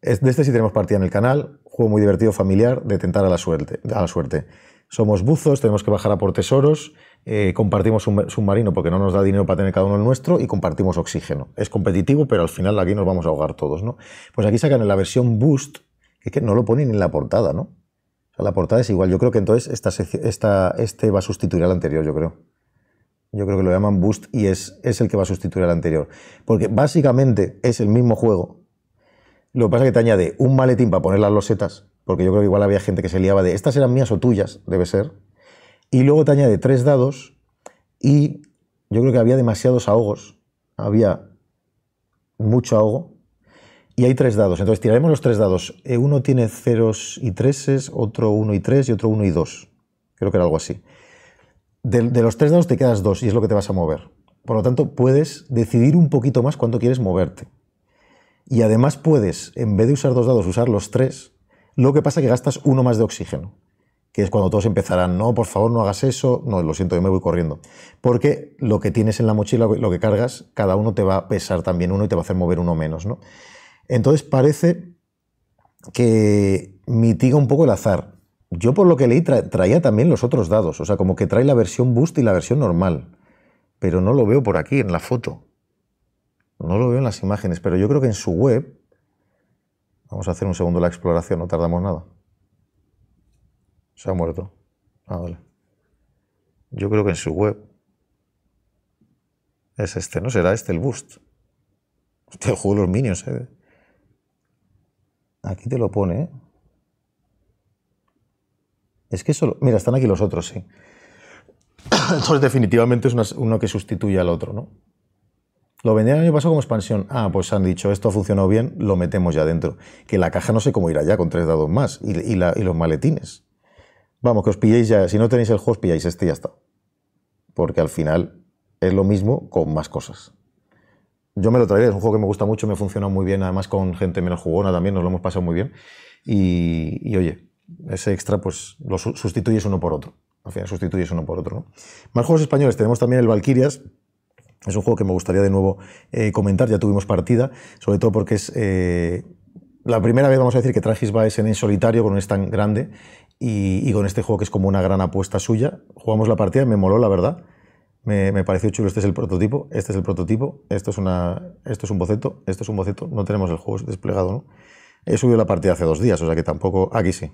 De este sí tenemos partida en el canal. Juego muy divertido, familiar, de tentar a la suerte. A la suerte. Somos buzos, tenemos que bajar a por tesoros. Eh, compartimos un submarino porque no nos da dinero para tener cada uno el nuestro y compartimos oxígeno. Es competitivo, pero al final aquí nos vamos a ahogar todos, ¿no? Pues aquí sacan en la versión Boost, que, es que no lo ponen en la portada, ¿no? O la portada es igual. Yo creo que entonces esta, este va a sustituir al anterior, yo creo. Yo creo que lo llaman Boost y es, el que va a sustituir al anterior. Porque básicamente es el mismo juego. Lo que pasa es que te añade un maletín para poner las losetas, porque yo creo que igual había gente que se liaba de estas eran mías o tuyas, debe ser. Y luego te añade tres dados y yo creo que había demasiados ahogos. Había mucho ahogo. Y hay tres dados. Entonces tiraremos los tres dados. Eh, uno tiene ceros y treses, otro uno y tres y otro uno y dos. Creo que era algo así de, los tres dados te quedas dos y es lo que te vas a mover. Por lo tanto, puedes decidir un poquito más cuánto quieres moverte. Y además puedes, en vez de usar dos dados, usar los tres. Lo que pasa es que gastas uno más de oxígeno, que es cuando todos empezarán, no, por favor, no hagas eso, no, lo siento, yo me voy corriendo. Porque lo que tienes en la mochila, lo que cargas, cada uno te va a pesar también uno y te va a hacer mover uno menos. ¿no? Entonces parece que mitiga un poco el azar yo por lo que leí traía también los otros dados, o sea, como que trae la versión boost y la versión normal, pero no lo veo por aquí en la foto, no lo veo en las imágenes, pero yo creo que en su web, vamos a hacer un segundo la exploración, no tardamos nada. Se ha muerto. Ah, vale. Yo creo que en su web es este, ¿no? Será este el boost. Te juego de los minions, ¿eh? Aquí te lo pone, ¿eh? Es que solo. Mira, están aquí los otros, sí. Entonces, definitivamente es uno que sustituye al otro, ¿no? Lo vendieron el año pasado como expansión. Ah, pues han dicho, esto ha funcionado bien, lo metemos ya dentro. Que la caja no sé cómo irá ya con tres dados más y, los maletines. Vamos, que os pilléis ya. Si no tenéis el juego, os pilláis este y ya está. Porque al final es lo mismo con más cosas. Yo me lo traeré, es un juego que me gusta mucho, me funciona muy bien, además con gente menos jugona también, nos lo hemos pasado muy bien. y oye, ese extra pues lo sustituyes uno por otro. Al final sustituyes uno por otro. ¿no? Más juegos españoles, tenemos también el Valkyrias, es un juego que me gustaría de nuevo eh, comentar, ya tuvimos partida, sobre todo porque es eh, la primera vez, vamos a decir, que Tragis va e en solitario con un stand grande y, con este juego que es como una gran apuesta suya. Jugamos la partida, y me moló, la verdad. Me, pareció chulo, este es el prototipo, este es el prototipo, esto es, una, esto es un boceto, esto es un boceto, no tenemos el juego desplegado, ¿no? He subido la partida hace dos días, o sea que tampoco, aquí sí,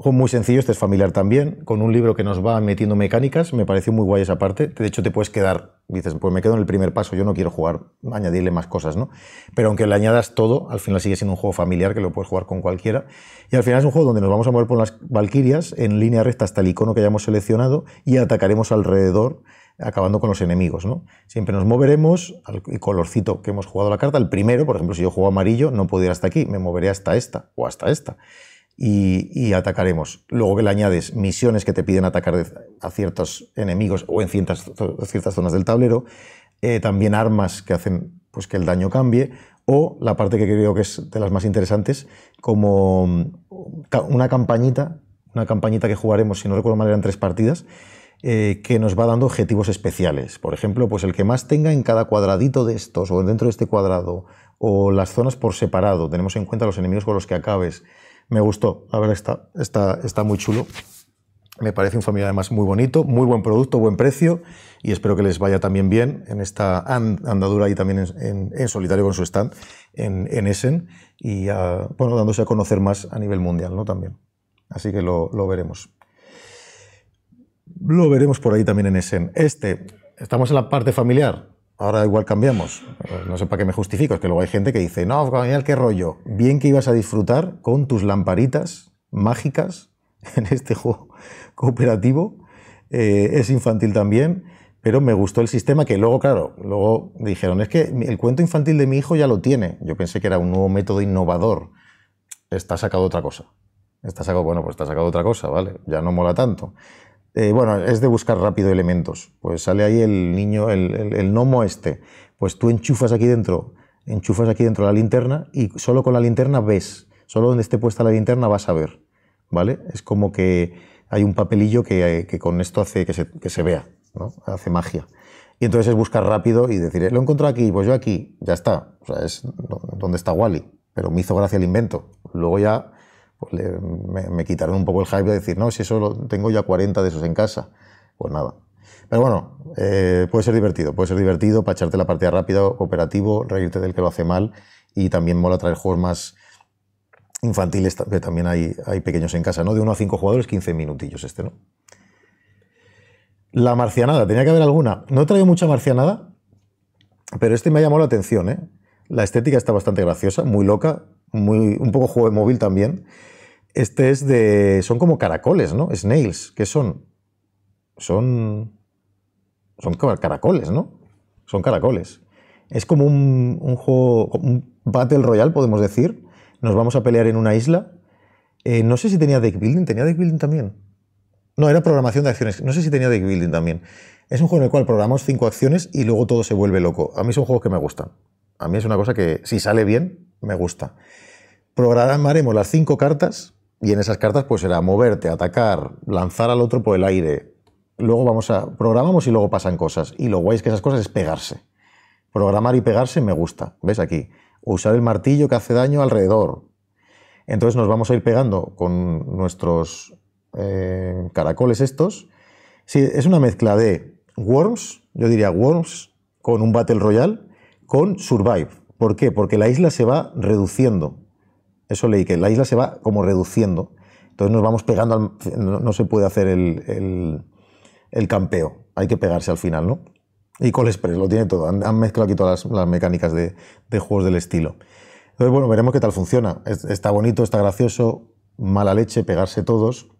juego muy sencillo, este es familiar también, con un libro que nos va metiendo mecánicas, me parece muy guay esa parte. De hecho, te puedes quedar, dices, pues me quedo en el primer paso, yo no quiero jugar, añadirle más cosas, ¿no? Pero aunque le añadas todo, al final sigue siendo un juego familiar que lo puedes jugar con cualquiera. Y al final es un juego donde nos vamos a mover por las Valquirias en línea recta hasta el icono que hayamos seleccionado y atacaremos alrededor acabando con los enemigos. ¿no? Siempre nos moveremos al colorcito que hemos jugado la carta. El primero, por ejemplo, si yo juego amarillo, no puedo ir hasta aquí, me moveré hasta esta o hasta esta y, atacaremos. Luego que le añades misiones que te piden atacar a ciertos enemigos o en ciertas, ciertas zonas del tablero, eh, también armas que hacen pues, que el daño cambie, o la parte que creo que es de las más interesantes, como mm, una campañita, una campañita que jugaremos, si no recuerdo mal, eran tres partidas, eh, que nos va dando objetivos especiales. Por ejemplo, pues el que más tenga en cada cuadradito de estos, o dentro de este cuadrado, o las zonas por separado, tenemos en cuenta los enemigos con los que acabes, me gustó, a ver está, está, está muy chulo. Me parece un familiar además muy bonito, muy buen producto, buen precio y espero que les vaya también bien en esta andadura y también en, solitario con su stand en, en Essen y ah, bueno, dándose a conocer más a nivel mundial ¿no? también. Así que lo, lo veremos. Lo veremos por ahí también en Essen. Este, estamos en la parte familiar, Ahora igual cambiamos. No sé para qué me justifico. Es que luego hay gente que dice, no, Daniel, qué rollo. Bien que ibas a disfrutar con tus lamparitas mágicas en este juego cooperativo. Eh, es infantil también, pero me gustó el sistema que luego, claro, luego dijeron, es que el cuento infantil de mi hijo ya lo tiene. Yo pensé que era un nuevo método innovador. Está sacado otra cosa. Está sacado, bueno, pues está sacado otra cosa, ¿vale? Ya no mola tanto. Eh, bueno, es de buscar rápido elementos. Pues sale ahí el niño, el, el, el, gnomo este. Pues tú enchufas aquí dentro, enchufas aquí dentro la linterna y solo con la linterna ves. Solo donde esté puesta la linterna vas a ver. ¿Vale? Es como que hay un papelillo que, con esto hace que se, vea, ¿no? Hace magia. Y entonces es buscar rápido y decir, lo encontré aquí, pues yo aquí, ya está. O sea, es donde está Wally. Pero me hizo gracia el invento. Luego ya pues me, quitaron un poco el hype de decir, no, si solo tengo ya 40 de esos en casa. Pues nada. Pero bueno, eh, puede ser divertido, puede ser divertido para echarte la partida rápida, operativo, reírte del que lo hace mal y también mola traer juegos más infantiles, que también hay, hay pequeños en casa, ¿no? De 1 a 5 jugadores, 15 minutillos este, ¿no? La marcianada, tenía que haber alguna. No he traído mucha marcianada, pero este me ha llamado la atención, ¿eh? La estética está bastante graciosa, muy loca, un poco juego de móvil también. Este es de. Son como caracoles, ¿no? Snails. ¿Qué son? Son. Son caracoles, ¿no? Son caracoles. Es como un, juego. Un Battle Royale, podemos decir. Nos vamos a pelear en una isla. Eh, no sé si tenía deck building. ¿Tenía deck building también? No, era programación de acciones. No sé si tenía deck building también. Es un juego en el cual programamos cinco acciones y luego todo se vuelve loco. A mí son juegos que me gustan. A mí es una cosa que, si sale bien, me gusta programaremos las cinco cartas y en esas cartas pues será moverte, atacar, lanzar al otro por el aire. Luego vamos a programamos y luego pasan cosas. Y lo guay es que esas cosas es pegarse. Programar y pegarse me gusta. ¿Ves aquí? Usar el martillo que hace daño alrededor. Entonces nos vamos a ir pegando con nuestros eh, caracoles estos. Sí, es una mezcla de Worms, yo diría Worms, con un Battle Royale, con Survive. ¿Por qué? Porque la isla se va reduciendo eso leí, que la isla se va como reduciendo. Entonces nos vamos pegando, al, no, no, se puede hacer el, el, campeo, hay que pegarse al final, ¿no? Y Call Express lo tiene todo, han, mezclado aquí todas las, las mecánicas de, de, juegos del estilo. Entonces, bueno, veremos qué tal funciona. está bonito, está gracioso, mala leche, pegarse todos.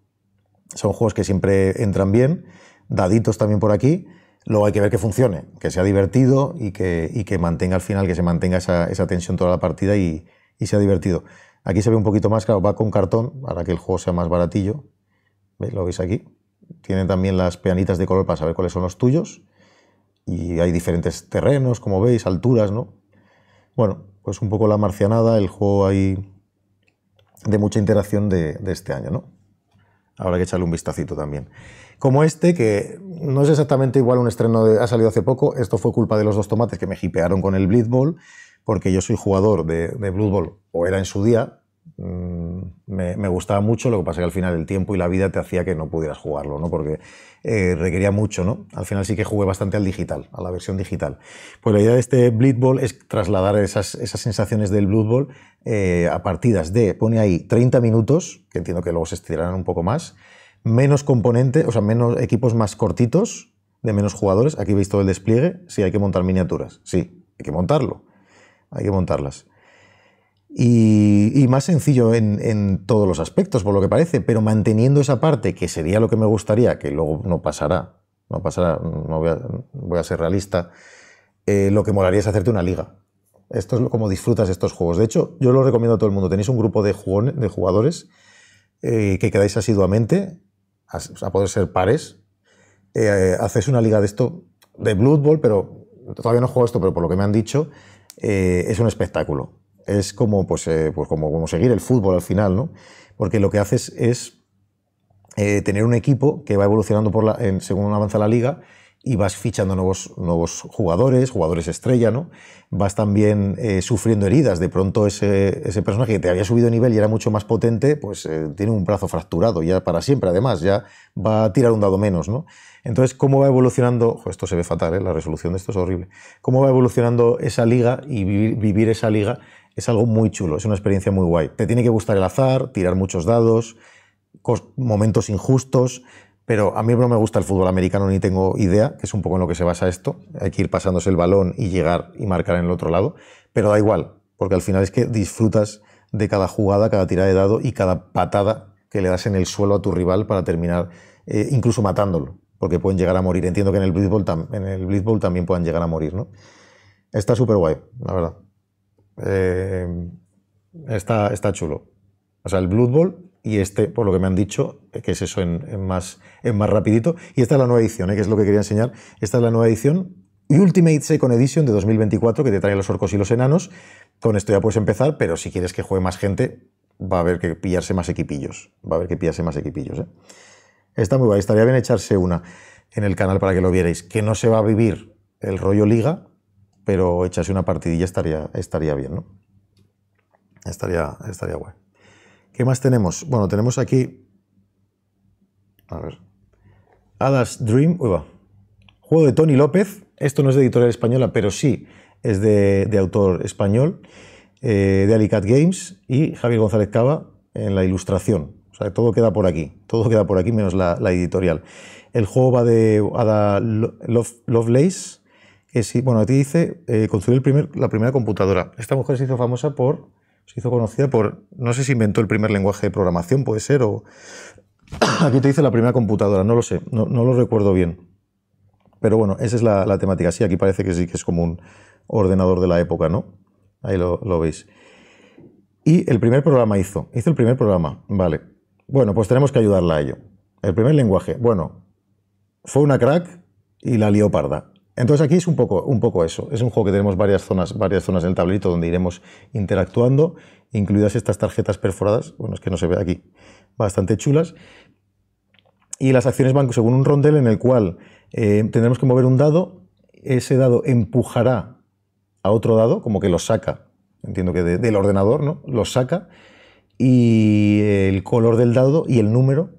Son juegos que siempre entran bien, daditos también por aquí. Luego hay que ver que funcione, que sea divertido y que, y que mantenga al final, que se mantenga esa, esa tensión toda la partida y, y sea divertido. Aquí se ve un poquito más, claro, va con cartón para que el juego sea más baratillo. Lo veis aquí. Tienen también las peanitas de color para saber cuáles son los tuyos. Y hay diferentes terrenos, como veis, alturas, ¿no? Bueno, pues un poco la marcianada, el juego ahí de mucha interacción de, este año, ¿no? Habrá que echarle un vistacito también. Como este, que no es exactamente igual un estreno de, ha salido hace poco, esto fue culpa de los dos tomates que me hipearon con el Blitzball porque yo soy jugador de, de Blood Bowl, o era en su día, mm, me, me, gustaba mucho, lo que pasa que al final el tiempo y la vida te hacía que no pudieras jugarlo, ¿no? porque eh, requería mucho, ¿no? Al final sí que jugué bastante al digital, a la versión digital. Pues la idea de este Blood Bowl es trasladar esas, esas sensaciones del Blood Bowl eh, a partidas de, pone ahí 30 minutos, que entiendo que luego se estirarán un poco más, menos componentes, o sea, menos equipos más cortitos, de menos jugadores. Aquí veis todo el despliegue. Sí, hay que montar miniaturas. Sí, hay que montarlo hay que montarlas. Y, más sencillo en, todos los aspectos, por lo que parece, pero manteniendo esa parte, que sería lo que me gustaría, que luego no pasará, no pasará, no voy, a, ser realista, eh, lo que molaría es hacerte una liga. Esto es como disfrutas estos juegos. De hecho, yo lo recomiendo a todo el mundo. Tenéis un grupo de, de jugadores eh, que quedáis asiduamente, a, poder ser pares, eh, hacéis una liga de esto, de Blood Bowl, pero todavía no juego esto, pero por lo que me han dicho, eh, es un espectáculo. Es pues, eh, pues como, seguir el fútbol al final, ¿no? Porque lo que haces es eh, tener un equipo que va evolucionando por la, según avanza la liga y vas fichando nuevos, nuevos jugadores, jugadores estrella, ¿no? Vas también eh, sufriendo heridas. De pronto ese, personaje que te había subido nivel y era mucho más potente, pues eh, tiene un brazo fracturado ya para siempre, además, ya va a tirar un dado menos, ¿no? Entonces, ¿cómo va evolucionando? esto se ve fatal, ¿eh? la resolución de esto es horrible. ¿Cómo va evolucionando esa liga y vivir esa liga? Es algo muy chulo, es una experiencia muy guay. Te tiene que gustar el azar, tirar muchos dados, momentos injustos, pero a mí no me gusta el fútbol americano ni tengo idea, que es un poco en lo que se basa esto. Hay que ir pasándose el balón y llegar y marcar en el otro lado, pero da igual, porque al final es que disfrutas de cada jugada, cada tirada de dado y cada patada que le das en el suelo a tu rival para terminar eh, incluso matándolo, porque pueden llegar a morir. Entiendo que en el blitzball, en también pueden llegar a morir, ¿no? Está súper guay, la verdad. Eh, está, chulo. O sea, el Blood y este, por lo que me han dicho, eh, que es eso en, más, en más rapidito. Y esta es la nueva edición, eh, que es lo que quería enseñar. Esta es la nueva edición Ultimate Second Edition de 2024, que te trae los orcos y los enanos. Con esto ya puedes empezar, pero si quieres que juegue más gente, va a haber que pillarse más equipillos. Va a haber que pillarse más equipillos. Eh. Está muy guay, estaría bien echarse una en el canal para que lo vierais. Que no se va a vivir el rollo liga, pero echarse una partidilla estaría, estaría bien, ¿no? Estaría, estaría guay. ¿Qué más tenemos? Bueno, tenemos aquí. A ver. Adas Dream. Uy, Juego de Tony López. Esto no es de editorial española, pero sí es de, autor español. Eh, de Alicat Games. Y Javier González Cava en la ilustración. O sea, todo queda por aquí. Todo queda por aquí, menos la, editorial. El juego va de Ada Lovelace. que sí, bueno, aquí dice eh, construir la primera computadora. Esta mujer se hizo famosa por se hizo conocida por, no sé si inventó el primer lenguaje de programación, puede ser, o aquí te dice la primera computadora, no lo sé, no, lo recuerdo bien. Pero bueno, esa es la, temática. Sí, aquí parece que sí que es como un ordenador de la época, ¿no? Ahí lo, lo veis. Y el primer programa hizo. Hizo el primer programa, vale. Bueno, pues tenemos que ayudarla a ello. El primer lenguaje, bueno, fue una crack y la lió parda. Entonces aquí es un poco, un poco eso. Es un juego que tenemos varias zonas, varias zonas en el tablerito donde iremos interactuando, incluidas estas tarjetas perforadas, bueno, es que no se ve aquí, bastante chulas. Y las acciones van según un rondel en el cual eh, tendremos que mover un dado, ese dado empujará a otro dado, como que lo saca, entiendo que del ordenador, ¿no? Lo saca, y el color del dado y el número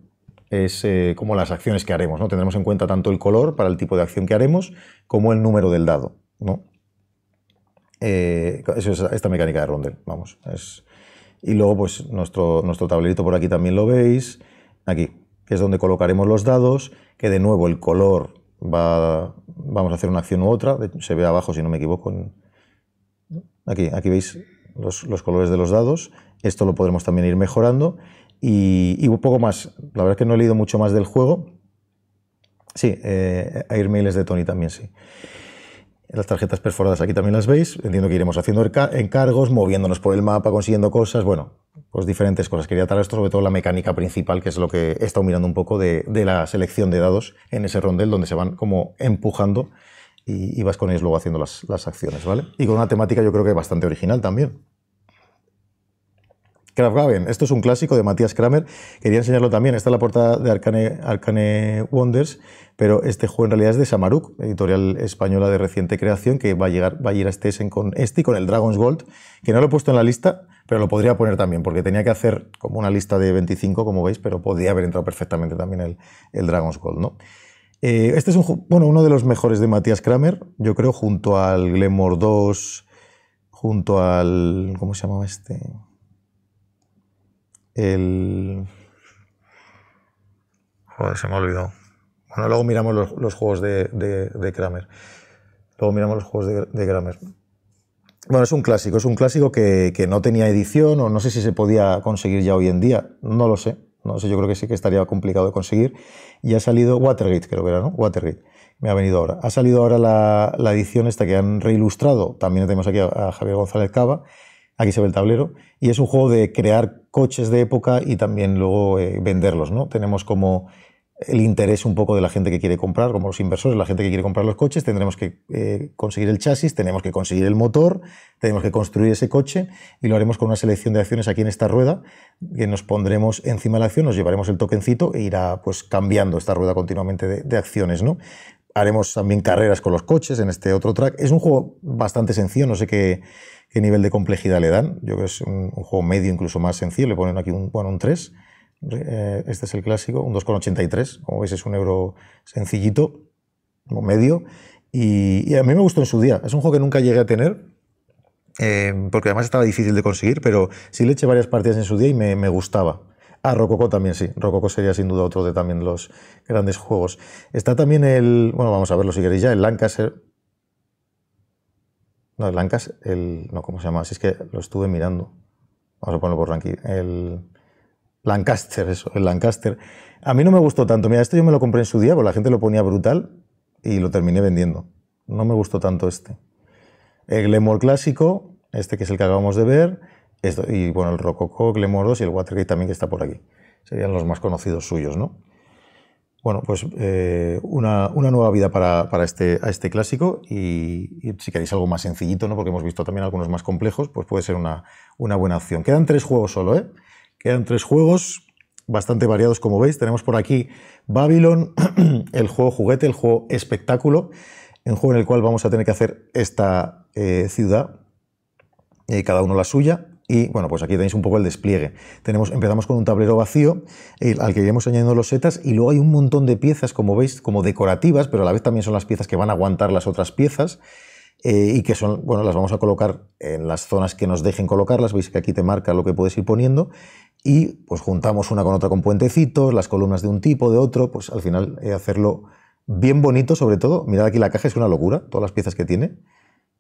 es eh, como las acciones que haremos. ¿no? Tendremos en cuenta tanto el color para el tipo de acción que haremos como el número del dado. ¿no? Eh, es esta mecánica de rondel. Vamos, Y luego, pues nuestro, nuestro tablerito por aquí también lo veis. Aquí, que es donde colocaremos los dados, que de nuevo el color va, vamos a hacer una acción u otra, se ve abajo si no me equivoco, aquí, aquí veis los, los colores de los dados, esto lo podremos también ir mejorando, y, un poco más. La verdad es que no he leído mucho más del juego. Sí, eh, miles de Tony también, sí. Las tarjetas perforadas aquí también las veis. Entiendo que iremos haciendo encargos, moviéndonos por el mapa, consiguiendo cosas. Bueno, pues diferentes cosas. Quería tratar esto, sobre todo la mecánica principal, que es lo que he estado mirando un poco de, la selección de dados en ese rondel, donde se van como empujando y, vas con ellos luego haciendo las, las acciones, ¿vale? Y con una temática yo creo que bastante original también. Kraftgaben. Esto es un clásico de Matías Kramer. Quería enseñarlo también. Esta es la portada de Arcane, Wonders, pero este juego en realidad es de Samaruk, editorial española de reciente creación, que va a llegar, va a ir a con este y con el Dragon's Gold, que no lo he puesto en la lista, pero lo podría poner también, porque tenía que hacer como una lista de 25, como veis, pero podría haber entrado perfectamente también el, Dragon's Gold, ¿no? Eh, este es bueno, uno de los mejores de Matías Kramer, yo creo, junto al Glemor 2, junto al... ¿Cómo se llamaba este? el... Joder, se me ha olvidado. Bueno, luego miramos los, juegos de, de, Kramer. Luego miramos los juegos de, Kramer. Bueno, es un clásico, es un clásico que, no tenía edición o no sé si se podía conseguir ya hoy en día, no lo sé, no sé, yo creo que sí que estaría complicado de conseguir. Y ha salido Watergate, creo que era, ¿no? Watergate, me ha venido ahora. Ha salido ahora la, edición esta que han reilustrado, también tenemos aquí a, a Javier González Cava, aquí se ve el tablero, y es un juego de crear coches de época y también luego eh, venderlos, ¿no? Tenemos como el interés un poco de la gente que quiere comprar, como los inversores, la gente que quiere comprar los coches, tendremos que eh, conseguir el chasis, tenemos que conseguir el motor, tenemos que construir ese coche y lo haremos con una selección de acciones aquí en esta rueda, que nos pondremos encima de la acción, nos llevaremos el tokencito e irá pues cambiando esta rueda continuamente de, acciones, ¿no? Haremos también carreras con los coches en este otro track. Es un juego bastante sencillo, no sé qué qué nivel de complejidad le dan. Yo creo que es un, juego medio, incluso más sencillo. Le ponen aquí un, bueno, un 3. Eh, este es el clásico, un 2,83. Como veis, es un euro sencillito, medio. Y, a mí me gustó en su día. Es un juego que nunca llegué a tener, eh, porque además estaba difícil de conseguir, pero sí le eché varias partidas en su día y me, gustaba. A ah, Rococo también, sí. Rococo sería sin duda otro de también los grandes juegos. Está también el, bueno, vamos a verlo si queréis ya, el Lancaster, no, el no, ¿cómo se llama? Si es que lo estuve mirando. Vamos a ponerlo por ranking. El Lancaster, eso, el Lancaster. A mí no me gustó tanto. Mira, esto yo me lo compré en su día, porque la gente lo ponía brutal y lo terminé vendiendo. No me gustó tanto este. El Glamour clásico, este que es el que acabamos de ver, y bueno, el Rococo, Glamour 2 y el Watergate también que está por aquí. Serían los más conocidos suyos, ¿no? Bueno, pues eh, una, nueva vida para, este, este clásico y, si queréis algo más sencillito, ¿no? porque hemos visto también algunos más complejos, pues puede ser una, buena opción. Quedan tres juegos solo, ¿eh? Quedan tres juegos bastante variados, como veis. Tenemos por aquí Babylon, el juego juguete, el juego espectáculo, un juego en el cual vamos a tener que hacer esta eh, ciudad, y eh, cada uno la suya, y bueno, pues aquí tenéis un poco el despliegue. Tenemos, empezamos con un tablero vacío al que iremos añadiendo los setas y luego hay un montón de piezas, como veis, como decorativas, pero a la vez también son las piezas que van a aguantar las otras piezas eh, y que son, bueno, las vamos a colocar en las zonas que nos dejen colocarlas. Veis que aquí te marca lo que puedes ir poniendo y pues juntamos una con otra con puentecitos, las columnas de un tipo, de otro, pues al final eh, hacerlo bien bonito sobre todo. Mirad aquí la caja, es una locura, todas las piezas que tiene.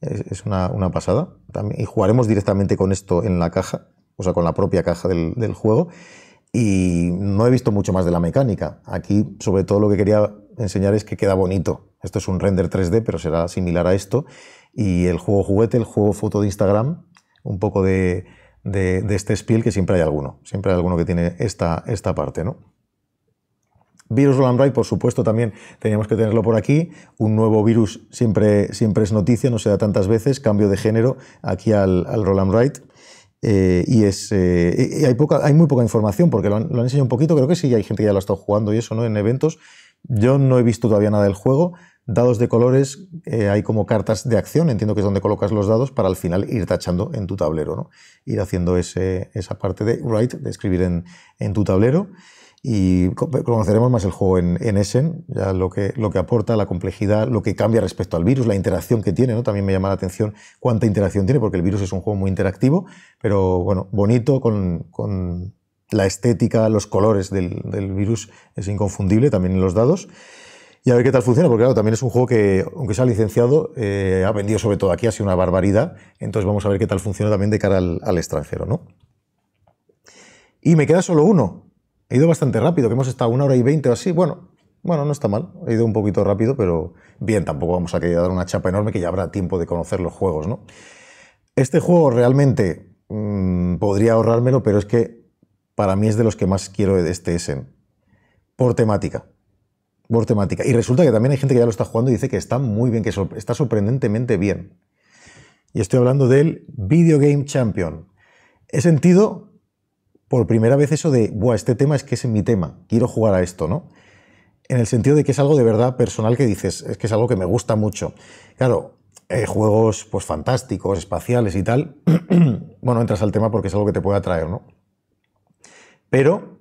Es, una, pasada. y jugaremos directamente con esto en la caja, o sea, con la propia caja del, juego. Y no he visto mucho más de la mecánica. Aquí, sobre todo, lo que quería enseñar es que queda bonito. Esto es un render 3D, pero será similar a esto. Y el juego juguete, el juego foto de Instagram, un poco de, este spiel, que siempre hay alguno. Siempre hay alguno que tiene esta, esta parte, ¿no? Virus Roll and por supuesto, también teníamos que tenerlo por aquí. Un nuevo virus siempre, siempre es noticia, no se da tantas veces. Cambio de género aquí al, al Roll and eh, y es, eh, hay, muy poca información porque lo han, enseñado un poquito. Creo que sí, hay gente que ya lo ha estado jugando y eso, ¿no? En eventos. Yo no he visto todavía nada del juego. Dados de colores, eh, hay como cartas de acción, entiendo que es donde colocas los dados para al final ir tachando en tu tablero, ¿no? Ir haciendo esa parte de write, de escribir en, en tu tablero y conoceremos más el juego en, Essen, ya lo que, lo que aporta, la complejidad, lo que cambia respecto al virus, la interacción que tiene, ¿no? También me llama la atención cuánta interacción tiene, porque el virus es un juego muy interactivo, pero bueno, bonito, con, la estética, los colores del, virus es inconfundible, también en los dados. Y a ver qué tal funciona, porque claro, también es un juego que, aunque se ha licenciado, eh, ha vendido sobre todo aquí, ha sido una barbaridad. Entonces vamos a ver qué tal funciona también de cara al, al extranjero, ¿no? Y me queda solo uno, He ido bastante rápido, que hemos estado una hora y veinte o así. Bueno, bueno, no está mal. He ido un poquito rápido, pero bien, tampoco vamos a querer dar una chapa enorme que ya habrá tiempo de conocer los juegos, ¿no? Este juego realmente mm, podría ahorrármelo, pero es que para mí es de los que más quiero de este Essen. Por temática. Por temática. Y resulta que también hay gente que ya lo está jugando y dice que está muy bien, que está sorprendentemente bien. Y estoy hablando del Video Game Champion. He sentido por primera vez eso de, Buah, este tema es que es mi tema, quiero jugar a esto, ¿no? En el sentido de que es algo de verdad personal que dices, es que es algo que me gusta mucho. Claro, eh, juegos pues fantásticos, espaciales y tal, bueno, entras al tema porque es algo que te puede atraer, ¿no? Pero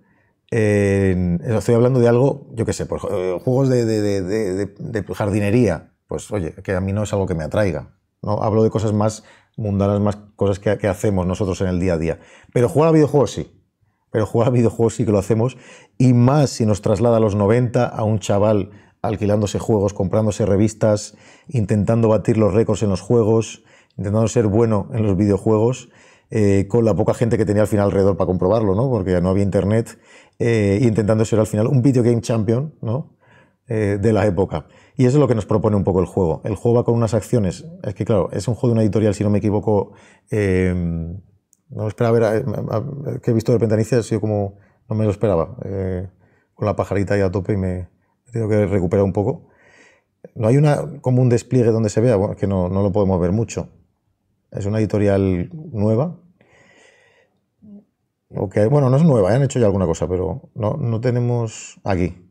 estoy hablando de algo, yo qué sé, eh, juegos de, jardinería, pues oye, que a mí no es algo que me atraiga. ¿no? Hablo de cosas más mundanas, más cosas que, que hacemos nosotros en el día a día. Pero jugar a videojuegos sí, pero jugar videojuegos sí que lo hacemos, y más si nos traslada a los 90 a un chaval alquilándose juegos, comprándose revistas, intentando batir los récords en los juegos, intentando ser bueno en los videojuegos, eh, con la poca gente que tenía al final alrededor para comprobarlo, ¿no? porque ya no había internet, eh, intentando ser al final un video game champion ¿no? Eh, de la época. Y eso es lo que nos propone un poco el juego. El juego va con unas acciones. Es que, claro, es un juego de una editorial, si no me equivoco, no esperaba ver, eh, a, que he visto de repente ha sido como, no me lo esperaba, eh, con la pajarita ahí a tope y me he tenido que recuperar un poco. No hay una, como un despliegue donde se vea, que no, lo podemos ver mucho. Es una editorial nueva, bueno, no es nueva, ¿eh? han hecho ya alguna cosa, pero no, no tenemos aquí.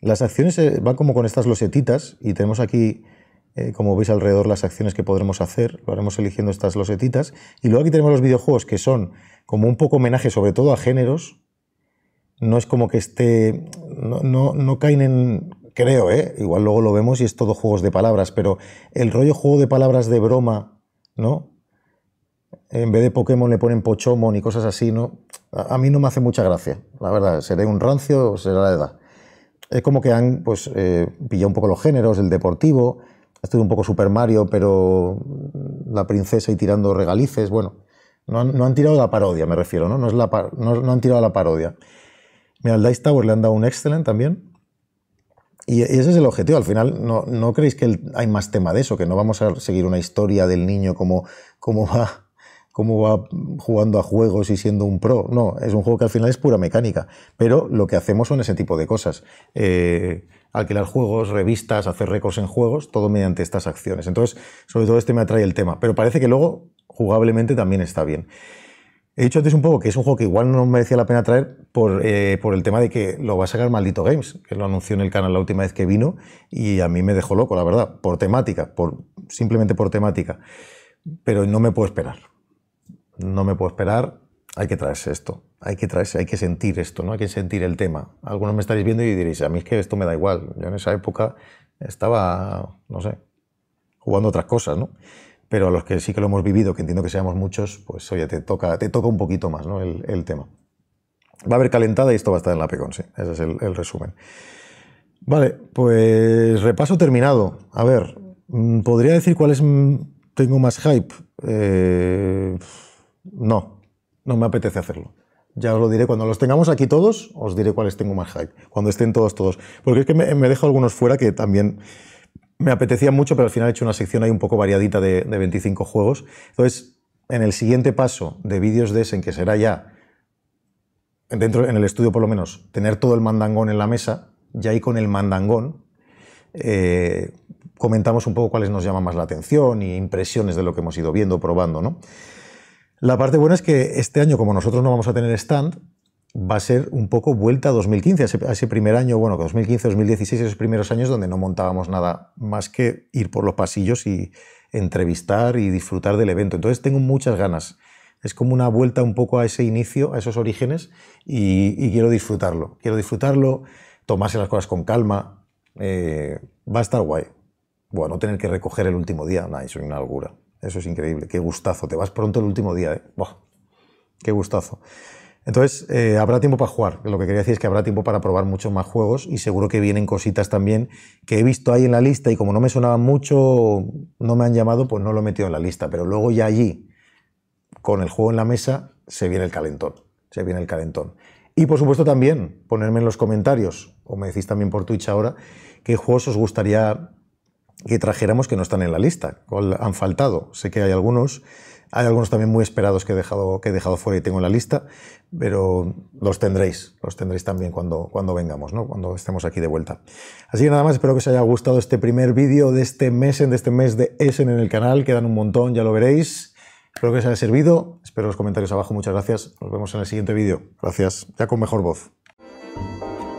Las acciones van como con estas losetitas y tenemos aquí eh, como veis alrededor las acciones que podremos hacer, lo haremos eligiendo estas losetitas. Y luego aquí tenemos los videojuegos que son como un poco homenaje sobre todo a géneros, no es como que esté, no, no, caen en, creo, ¿eh? igual luego lo vemos y es todo juegos de palabras, pero el rollo juego de palabras de broma, ¿no? En vez de Pokémon le ponen Pochomon y cosas así, ¿no? A, mí no me hace mucha gracia, la verdad, seré un rancio o será la edad. Es como que han, pues, eh, pillado un poco los géneros, el deportivo, estuve un poco Super Mario, pero la princesa y tirando regalices, bueno, no han, tirado la parodia, me refiero, ¿no? No, es la no, han tirado la parodia. Mira, al Dice Tower le han dado un excelente también. Y, ese es el objetivo. Al final, ¿no, creéis que hay más tema de eso? Que no vamos a seguir una historia del niño como, como va va jugando a juegos y siendo un pro. No, es un juego que al final es pura mecánica, pero lo que hacemos son ese tipo de cosas. Eh, alquilar juegos, revistas, hacer récords en juegos, todo mediante estas acciones. Entonces, sobre todo este me atrae el tema, pero parece que luego jugablemente también está bien. He dicho antes un poco que es un juego que igual no merecía la pena traer eh, por, el tema de que lo va a sacar Maldito Games, que lo anunció en el canal la última vez que vino y a mí me dejó loco, la verdad, por temática, por, simplemente por temática. Pero no me puedo esperar. No me puedo esperar hay que traerse esto, hay que traerse, hay que sentir esto, ¿no? Hay que sentir el tema. Algunos me estaréis viendo y diréis, a mí es que esto me da igual. Yo en esa época estaba, no sé, jugando otras cosas, ¿no? Pero a los que sí que lo hemos vivido, que entiendo que seamos muchos, pues oye, te toca, te toca un poquito más, ¿no? El, tema. Va a haber calentada y esto va a estar en la PECON, sí. Ese es el, resumen. Vale, pues repaso terminado. A ver, mm, ¿podría decir cuál es... Mm, tengo más hype? Eh, no, no me apetece hacerlo. Ya os lo diré, cuando los tengamos aquí todos, os diré cuáles tengo más hype, cuando estén todos todos. Porque es que me, dejo algunos fuera que también me apetecía mucho, pero al final he hecho una sección ahí un poco variadita de, 25 juegos. Entonces, en el siguiente paso de vídeos de ese, en que será ya, dentro en el estudio por lo menos, tener todo el mandangón en la mesa, ya ahí con el mandangón, eh, comentamos un poco cuáles nos llaman más la atención y impresiones de lo que hemos ido viendo, probando, ¿no? La parte buena es que este año, como nosotros no vamos a tener stand, va a ser un poco vuelta a 2015, a ese, primer año, bueno, 2015, 2016, esos primeros años donde no montábamos nada más que ir por los pasillos y entrevistar y disfrutar del evento. Entonces tengo muchas ganas. Es como una vuelta un poco a ese inicio, a esos orígenes, y, quiero disfrutarlo. Quiero disfrutarlo, tomarse las cosas con calma. Eh, va a estar guay. Bueno, no tener que recoger el último día, nada, es una locura. Eso es increíble. Qué gustazo. Te vas pronto el último día. ¿eh? Buah, qué gustazo. Entonces, eh, habrá tiempo para jugar. Lo que quería decir es que habrá tiempo para probar muchos más juegos y seguro que vienen cositas también que he visto ahí en la lista y como no me sonaban mucho, no me han llamado, pues no lo he metido en la lista. Pero luego ya allí, con el juego en la mesa, se viene el calentón. Se viene el calentón. Y por supuesto también ponerme en los comentarios, o me decís también por Twitch ahora, qué juegos os gustaría que trajéramos que no están en la lista, han faltado. Sé que hay algunos, hay algunos también muy esperados que he dejado, que he dejado fuera y tengo en la lista, pero los tendréis, los tendréis también cuando, cuando vengamos, cuando estemos aquí de vuelta. Así que nada más, espero que os haya gustado este primer vídeo de este mes, de este mes de Essen en el canal, quedan un montón, ya lo veréis. Espero que os haya servido, espero los comentarios abajo, muchas gracias, nos vemos en el siguiente vídeo. Gracias, ya con mejor voz.